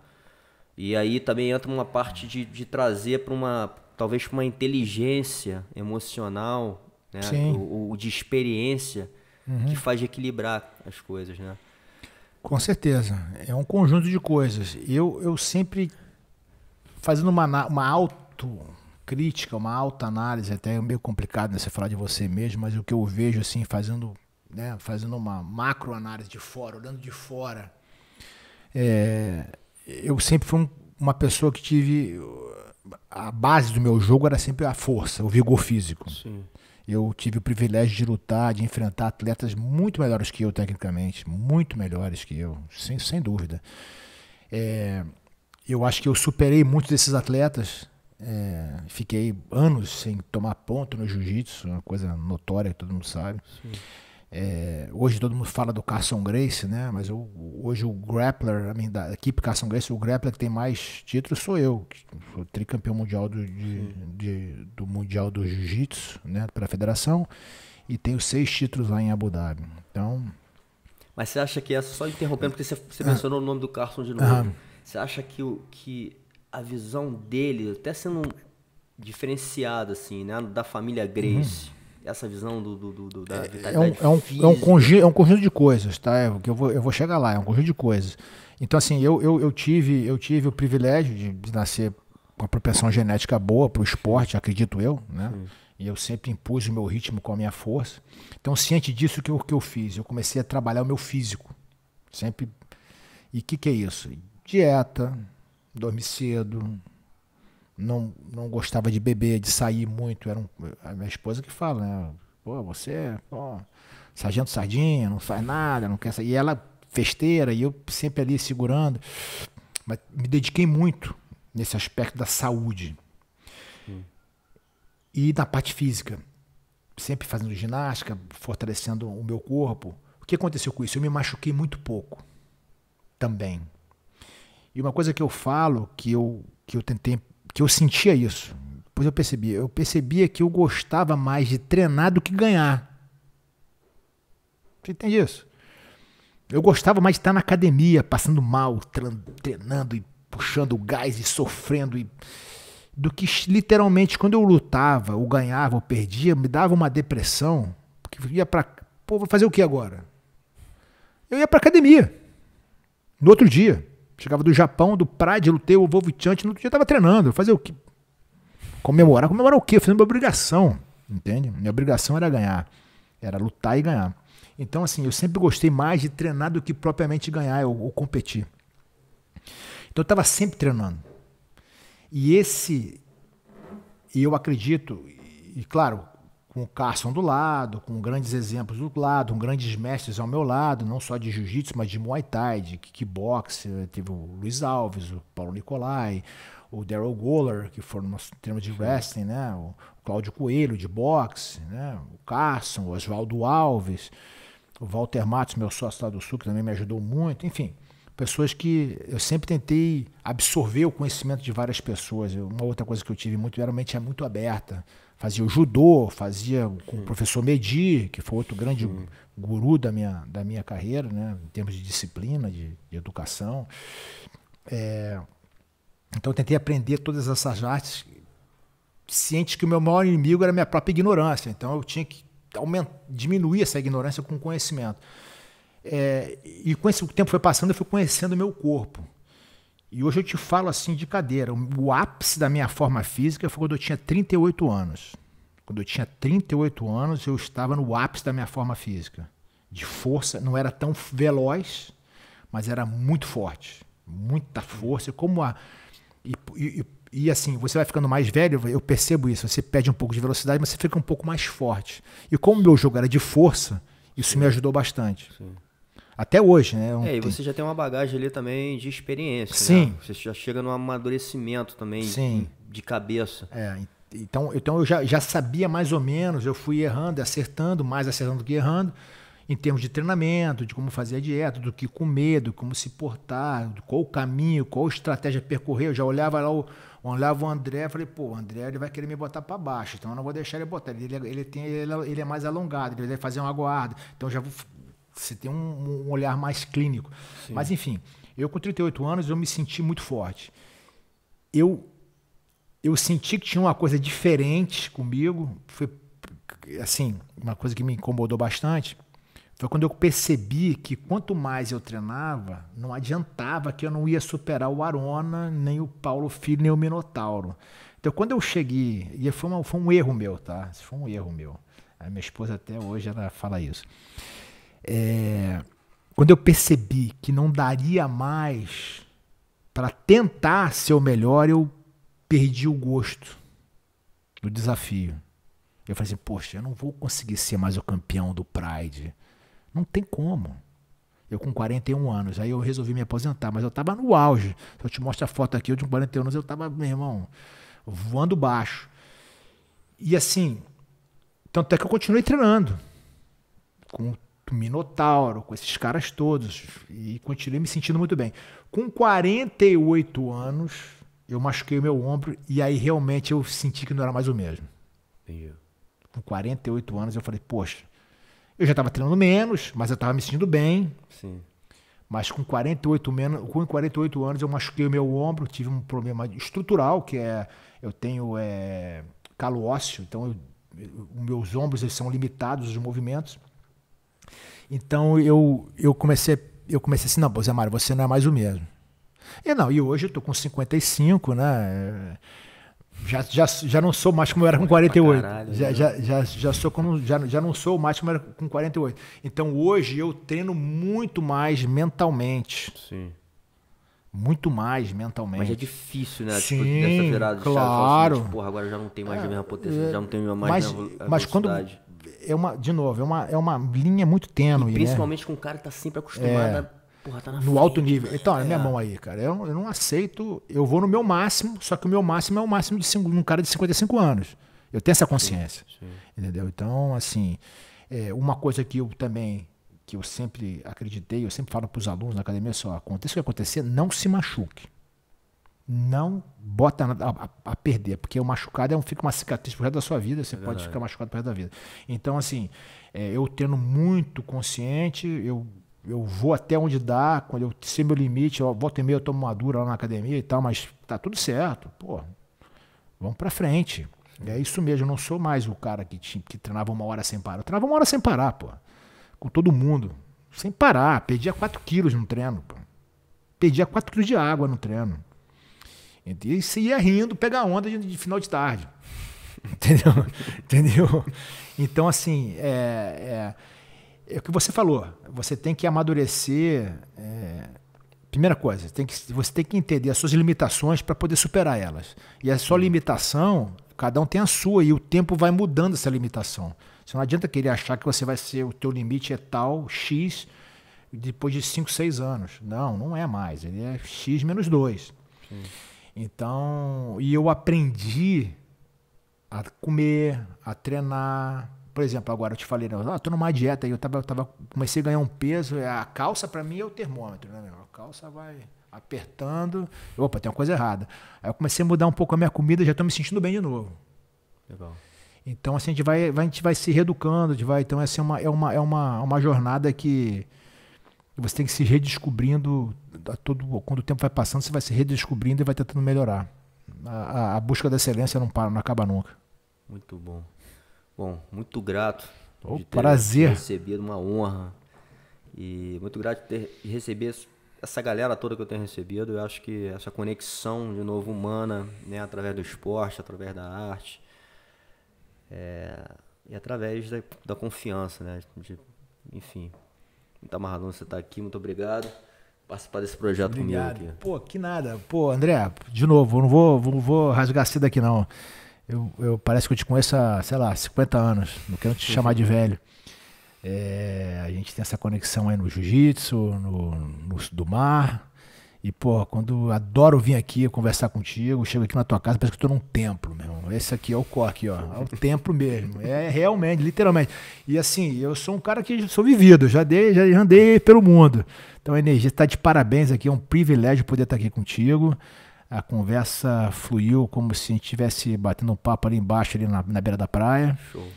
E aí também entra uma parte de, de trazer para uma, talvez para uma inteligência emocional, né? Sim. O, de experiência uhum. que faz equilibrar as coisas, né? Com certeza. É um conjunto de coisas. Eu, eu sempre, fazendo uma, uma crítica, uma análise, até é meio complicado né, você falar de você mesmo, mas o que eu vejo, assim, fazendo né, fazendo uma macro análise de fora, olhando de fora, é, eu sempre fui um, uma pessoa que tive. A base do meu jogo era sempre a força, o vigor físico. Sim. Eu tive o privilégio de lutar, de enfrentar atletas muito melhores que eu, tecnicamente, muito melhores que eu, sem, sem dúvida. É, eu acho que eu superei muitos desses atletas. É, fiquei anos sem tomar ponto no jiu-jitsu, uma coisa notória que todo mundo sabe. Sim. É, hoje todo mundo fala do Carson Grace, né? Mas eu, hoje o grappler, a minha, da equipe Carson Grace, o grappler que tem mais títulos sou eu, que sou tricampeão mundial do, de, de, do mundial do Jiu-Jitsu, né? Pela federação e tenho seis títulos lá em Abu Dhabi. Então. Mas você acha que é só interrompendo porque você, você ah. mencionou o nome do Carson de novo? Ah, você acha que o que a visão dele, até sendo diferenciada assim, né, da família Grace? Hum essa visão do, do, do da é, é vitalidade é um, é um, É um, conjunto, é um conjunto de coisas, tá? Que eu vou, eu vou chegar lá, é um conjunto de coisas. Então, assim, eu, eu, eu, tive, eu tive o privilégio de, de nascer com a propensão genética boa para o esporte, acredito eu, né? Sim. E eu sempre impus o meu ritmo com a minha força. Então, ciente disso, que eu, que eu fiz? Eu comecei a trabalhar o meu físico. Sempre. E que, que é isso? Dieta, dormir cedo, não, não gostava de beber, de sair muito. Era um, a minha esposa que fala, né? Pô, você, é, pô, sargento sardinha, não faz nada, não quer sair. E ela festeira, e eu sempre ali segurando. Mas me dediquei muito nesse aspecto da saúde. Hum. E da parte física. Sempre fazendo ginástica, fortalecendo o meu corpo. O que aconteceu com isso? Eu me machuquei muito pouco também. E uma coisa que eu falo, que eu, que eu tentei que eu sentia isso. Depois eu percebi. Eu percebia que eu gostava mais de treinar do que ganhar. Você entende isso? Eu gostava mais de estar na academia, passando mal, treinando e puxando gás e sofrendo, e... do que literalmente quando eu lutava, ou ganhava, ou perdia, me dava uma depressão, porque ia para Pô, vou fazer o que agora? Eu ia pra academia. No outro dia. Chegava do Japão, do Prade, lutei o Volvitiante, no outro dia tava treinando. Fazer o quê? Comemorar? Comemorar o quê? Fazendo minha obrigação, entende? Minha obrigação era ganhar. Era lutar e ganhar. Então, assim, eu sempre gostei mais de treinar do que propriamente ganhar ou, ou competir. Então, eu estava sempre treinando. E esse, e eu acredito, e claro, com o Carson do lado, com grandes exemplos do lado, com grandes mestres ao meu lado, não só de jiu-jitsu, mas de muay thai, de kickbox. Teve o Luiz Alves, o Paulo Nicolai, o Daryl Goller, que foram no termo de wrestling, né? O Cláudio Coelho, de boxe, né? O Carson, o Oswaldo Alves, o Walter Matos, meu sócio lá do Sul, que também me ajudou muito. Enfim, pessoas que eu sempre tentei absorver o conhecimento de várias pessoas. Uma outra coisa que eu tive muito, uma é muito aberta fazia o judô, fazia com o professor Medi, que foi outro grande Sim. guru da minha, da minha carreira, né, em termos de disciplina, de, de educação. É, então eu tentei aprender todas essas artes, ciente que o meu maior inimigo era a minha própria ignorância. Então eu tinha que diminuir essa ignorância com conhecimento. É, e com esse o tempo foi passando, eu fui conhecendo o meu corpo. E hoje eu te falo assim de cadeira. O ápice da minha forma física foi quando eu tinha 38 anos. Quando eu tinha 38 anos, eu estava no ápice da minha forma física. De força, não era tão veloz, mas era muito forte. Muita força. Como a. E, e, e assim, você vai ficando mais velho, eu percebo isso. Você perde um pouco de velocidade, mas você fica um pouco mais forte. E como meu jogo era de força, isso Sim. me ajudou bastante. Sim. Até hoje, né? Ontem. É, e você já tem uma bagagem ali também de experiência. Né? Sim. Né? Você já chega num amadurecimento também Sim. de cabeça. É, então, então eu já, já sabia mais ou menos, eu fui errando, acertando, mais acertando do que errando, em termos de treinamento, de como fazer a dieta, do que comer, do como se portar, qual o caminho, qual estratégia percorrer. Eu já olhava lá o, olhava o André, falei, pô, o André ele vai querer me botar para baixo, então eu não vou deixar ele botar. Ele, ele, tem, ele, é, ele é mais alongado, ele vai fazer uma guarda. Então eu já vou você tem um, um olhar mais clínico. Sim. Mas, enfim, eu com 38 anos, eu me senti muito forte. Eu, eu senti que tinha uma coisa diferente comigo. Foi, assim, uma coisa que me incomodou bastante. Foi quando eu percebi que quanto mais eu treinava, não adiantava que eu não ia superar o Arona, nem o Paulo Filho, nem o Minotauro. Então, quando eu cheguei, e foi, uma, foi um erro meu, tá? Foi um erro meu. A minha esposa até hoje ela fala isso. É, quando eu percebi que não daria mais para tentar ser o melhor, eu perdi o gosto do desafio. Eu falei assim, poxa, eu não vou conseguir ser mais o campeão do Pride. Não tem como. Eu com 41 anos, aí eu resolvi me aposentar, mas eu tava no auge. Se eu te mostro a foto aqui, eu de 41 anos, eu tava, meu irmão, voando baixo. E assim, tanto é que eu continuei treinando. Com do Minotauro, com esses caras todos, e continuei me sentindo muito bem. Com 48 anos, eu machuquei o meu ombro e aí realmente eu senti que não era mais o mesmo. Entendi. Com 48 anos eu falei, poxa, eu já estava treinando menos, mas eu estava me sentindo bem. Sim. Mas com 48, menos, com 48 anos eu machuquei o meu ombro, tive um problema estrutural, que é eu tenho é, calo ósseo, então eu, eu, meus ombros eles são limitados os movimentos. Então eu, eu comecei eu comecei assim, não, pô, Zé Mário, você não é mais o mesmo. E não, e hoje eu tô com 55, né? Já, já, já não sou mais como eu era com 48. Caralho, já, né? já, já, já, sou como, já, já não sou mais como eu era com 48. Então hoje eu treino muito mais mentalmente. Sim muito mais mentalmente. Mas é difícil, né? Tipo, Sim, tipo, dessa virada de assim, claro. Chave, tipo, assim, porra, agora já não tem mais é, a mesma potência, é, já não tem mais mas, a mesma mas quando, é uma, de novo, é uma, é uma linha muito tênue. E né? principalmente né? com um cara que tá sempre acostumado é, a, porra, tá na No frente, alto nível. Né? Então, olha é minha é. mão aí, cara. Eu, eu, não aceito. Eu vou no meu máximo, só que o meu máximo é o máximo de cinco, um cara de 55 anos. Eu tenho essa consciência. Sim, sim. Entendeu? Então, assim, é, uma coisa que eu também, que eu sempre acreditei, eu sempre falo para os alunos na academia só, aconteça o que acontecer, não se machuque não bota nada a, a, perder, porque o machucado é um, fica uma cicatriz pro resto da sua vida, você é pode ficar machucado pro resto da vida. Então, assim, é, eu tendo muito consciente, eu, eu vou até onde dá, quando eu sei meu limite, eu volto e meio, eu tomo uma dura lá na academia e tal, mas tá tudo certo, pô, vamos para frente. É isso mesmo, eu não sou mais o cara que, tinha, que treinava uma hora sem parar. Eu treinava uma hora sem parar, pô. Com todo mundo. Sem parar. Perdia 4 quilos no treino, pô. Perdia 4 quilos de água no treino. E se ia é rindo, pegar onda de, de, final de tarde. Entendeu? Entendeu? Então, assim, é, é, é, o que você falou. Você tem que amadurecer. É, primeira coisa, tem que, você tem que entender as suas limitações para poder superar elas. E a sua limitação, cada um tem a sua, e o tempo vai mudando essa limitação. Você não adianta querer achar que você vai ser, o teu limite é tal, X, depois de 5, 6 anos. Não, não é mais. Ele é X menos 2. Sim. Então, e eu aprendi a comer, a treinar. Por exemplo, agora eu te falei, né, eu ah, tô numa dieta e eu tava, eu tava, comecei a ganhar um peso, é, a calça para mim é o termômetro, né? A calça vai apertando. Opa, tem uma coisa errada. Aí eu comecei a mudar um pouco a minha comida, já tô me sentindo bem de novo. Legal. Então, assim, a gente vai, vai, a gente vai se reeducando, a gente vai, então, assim, é uma, é uma, é uma, uma jornada que e você tem que se redescobrindo, a todo, quando o tempo vai passando, você vai se redescobrindo e vai tentando melhorar. A, a, a busca da excelência não para, não acaba nunca. Muito bom. Bom, muito grato. Oh, de ter prazer. Recebido uma honra. E muito grato de, ter, receber essa galera toda que eu tenho recebido. Eu acho que essa conexão, de novo, humana, né, através do esporte, através da arte. É, e através da, da confiança, né? De, enfim, muito tá amarrado você tá aqui, muito obrigado participar desse projeto Obrigado. comigo aqui. Pô, que nada. Pô, André, de novo, eu não vou, vou rasgar cedo aqui, não. Eu, eu, parece que eu te conheço há, sei lá, 50 anos. Não quero te chamar de velho. É, a gente tem essa conexão aí no jiu-jitsu, no, no do mar, e, pô, quando adoro vir aqui conversar contigo, chego aqui na tua casa, parece que estou num templo, meu irmão. Esse aqui é o coque, ó. É o templo mesmo. É realmente, literalmente. E assim, eu sou um cara que sou vivido, já, dei, já andei pelo mundo. Então, Energia, está de parabéns aqui, é um privilégio poder estar aqui contigo. A conversa fluiu como se a gente estivesse batendo um papo ali embaixo, ali na, na beira da praia. Show.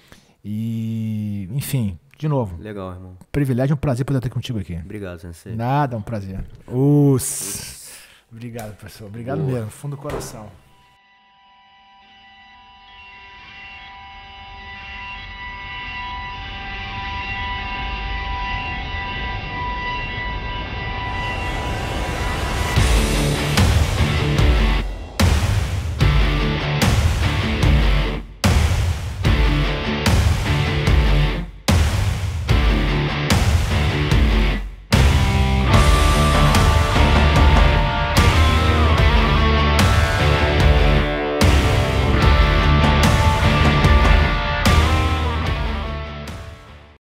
E, enfim, de novo. Legal, irmão. Privilégio, é um prazer poder estar contigo aqui. Obrigado, Sensei. Nada, é um prazer. Obrigado, pessoal. Obrigado Boa. mesmo, fundo do coração.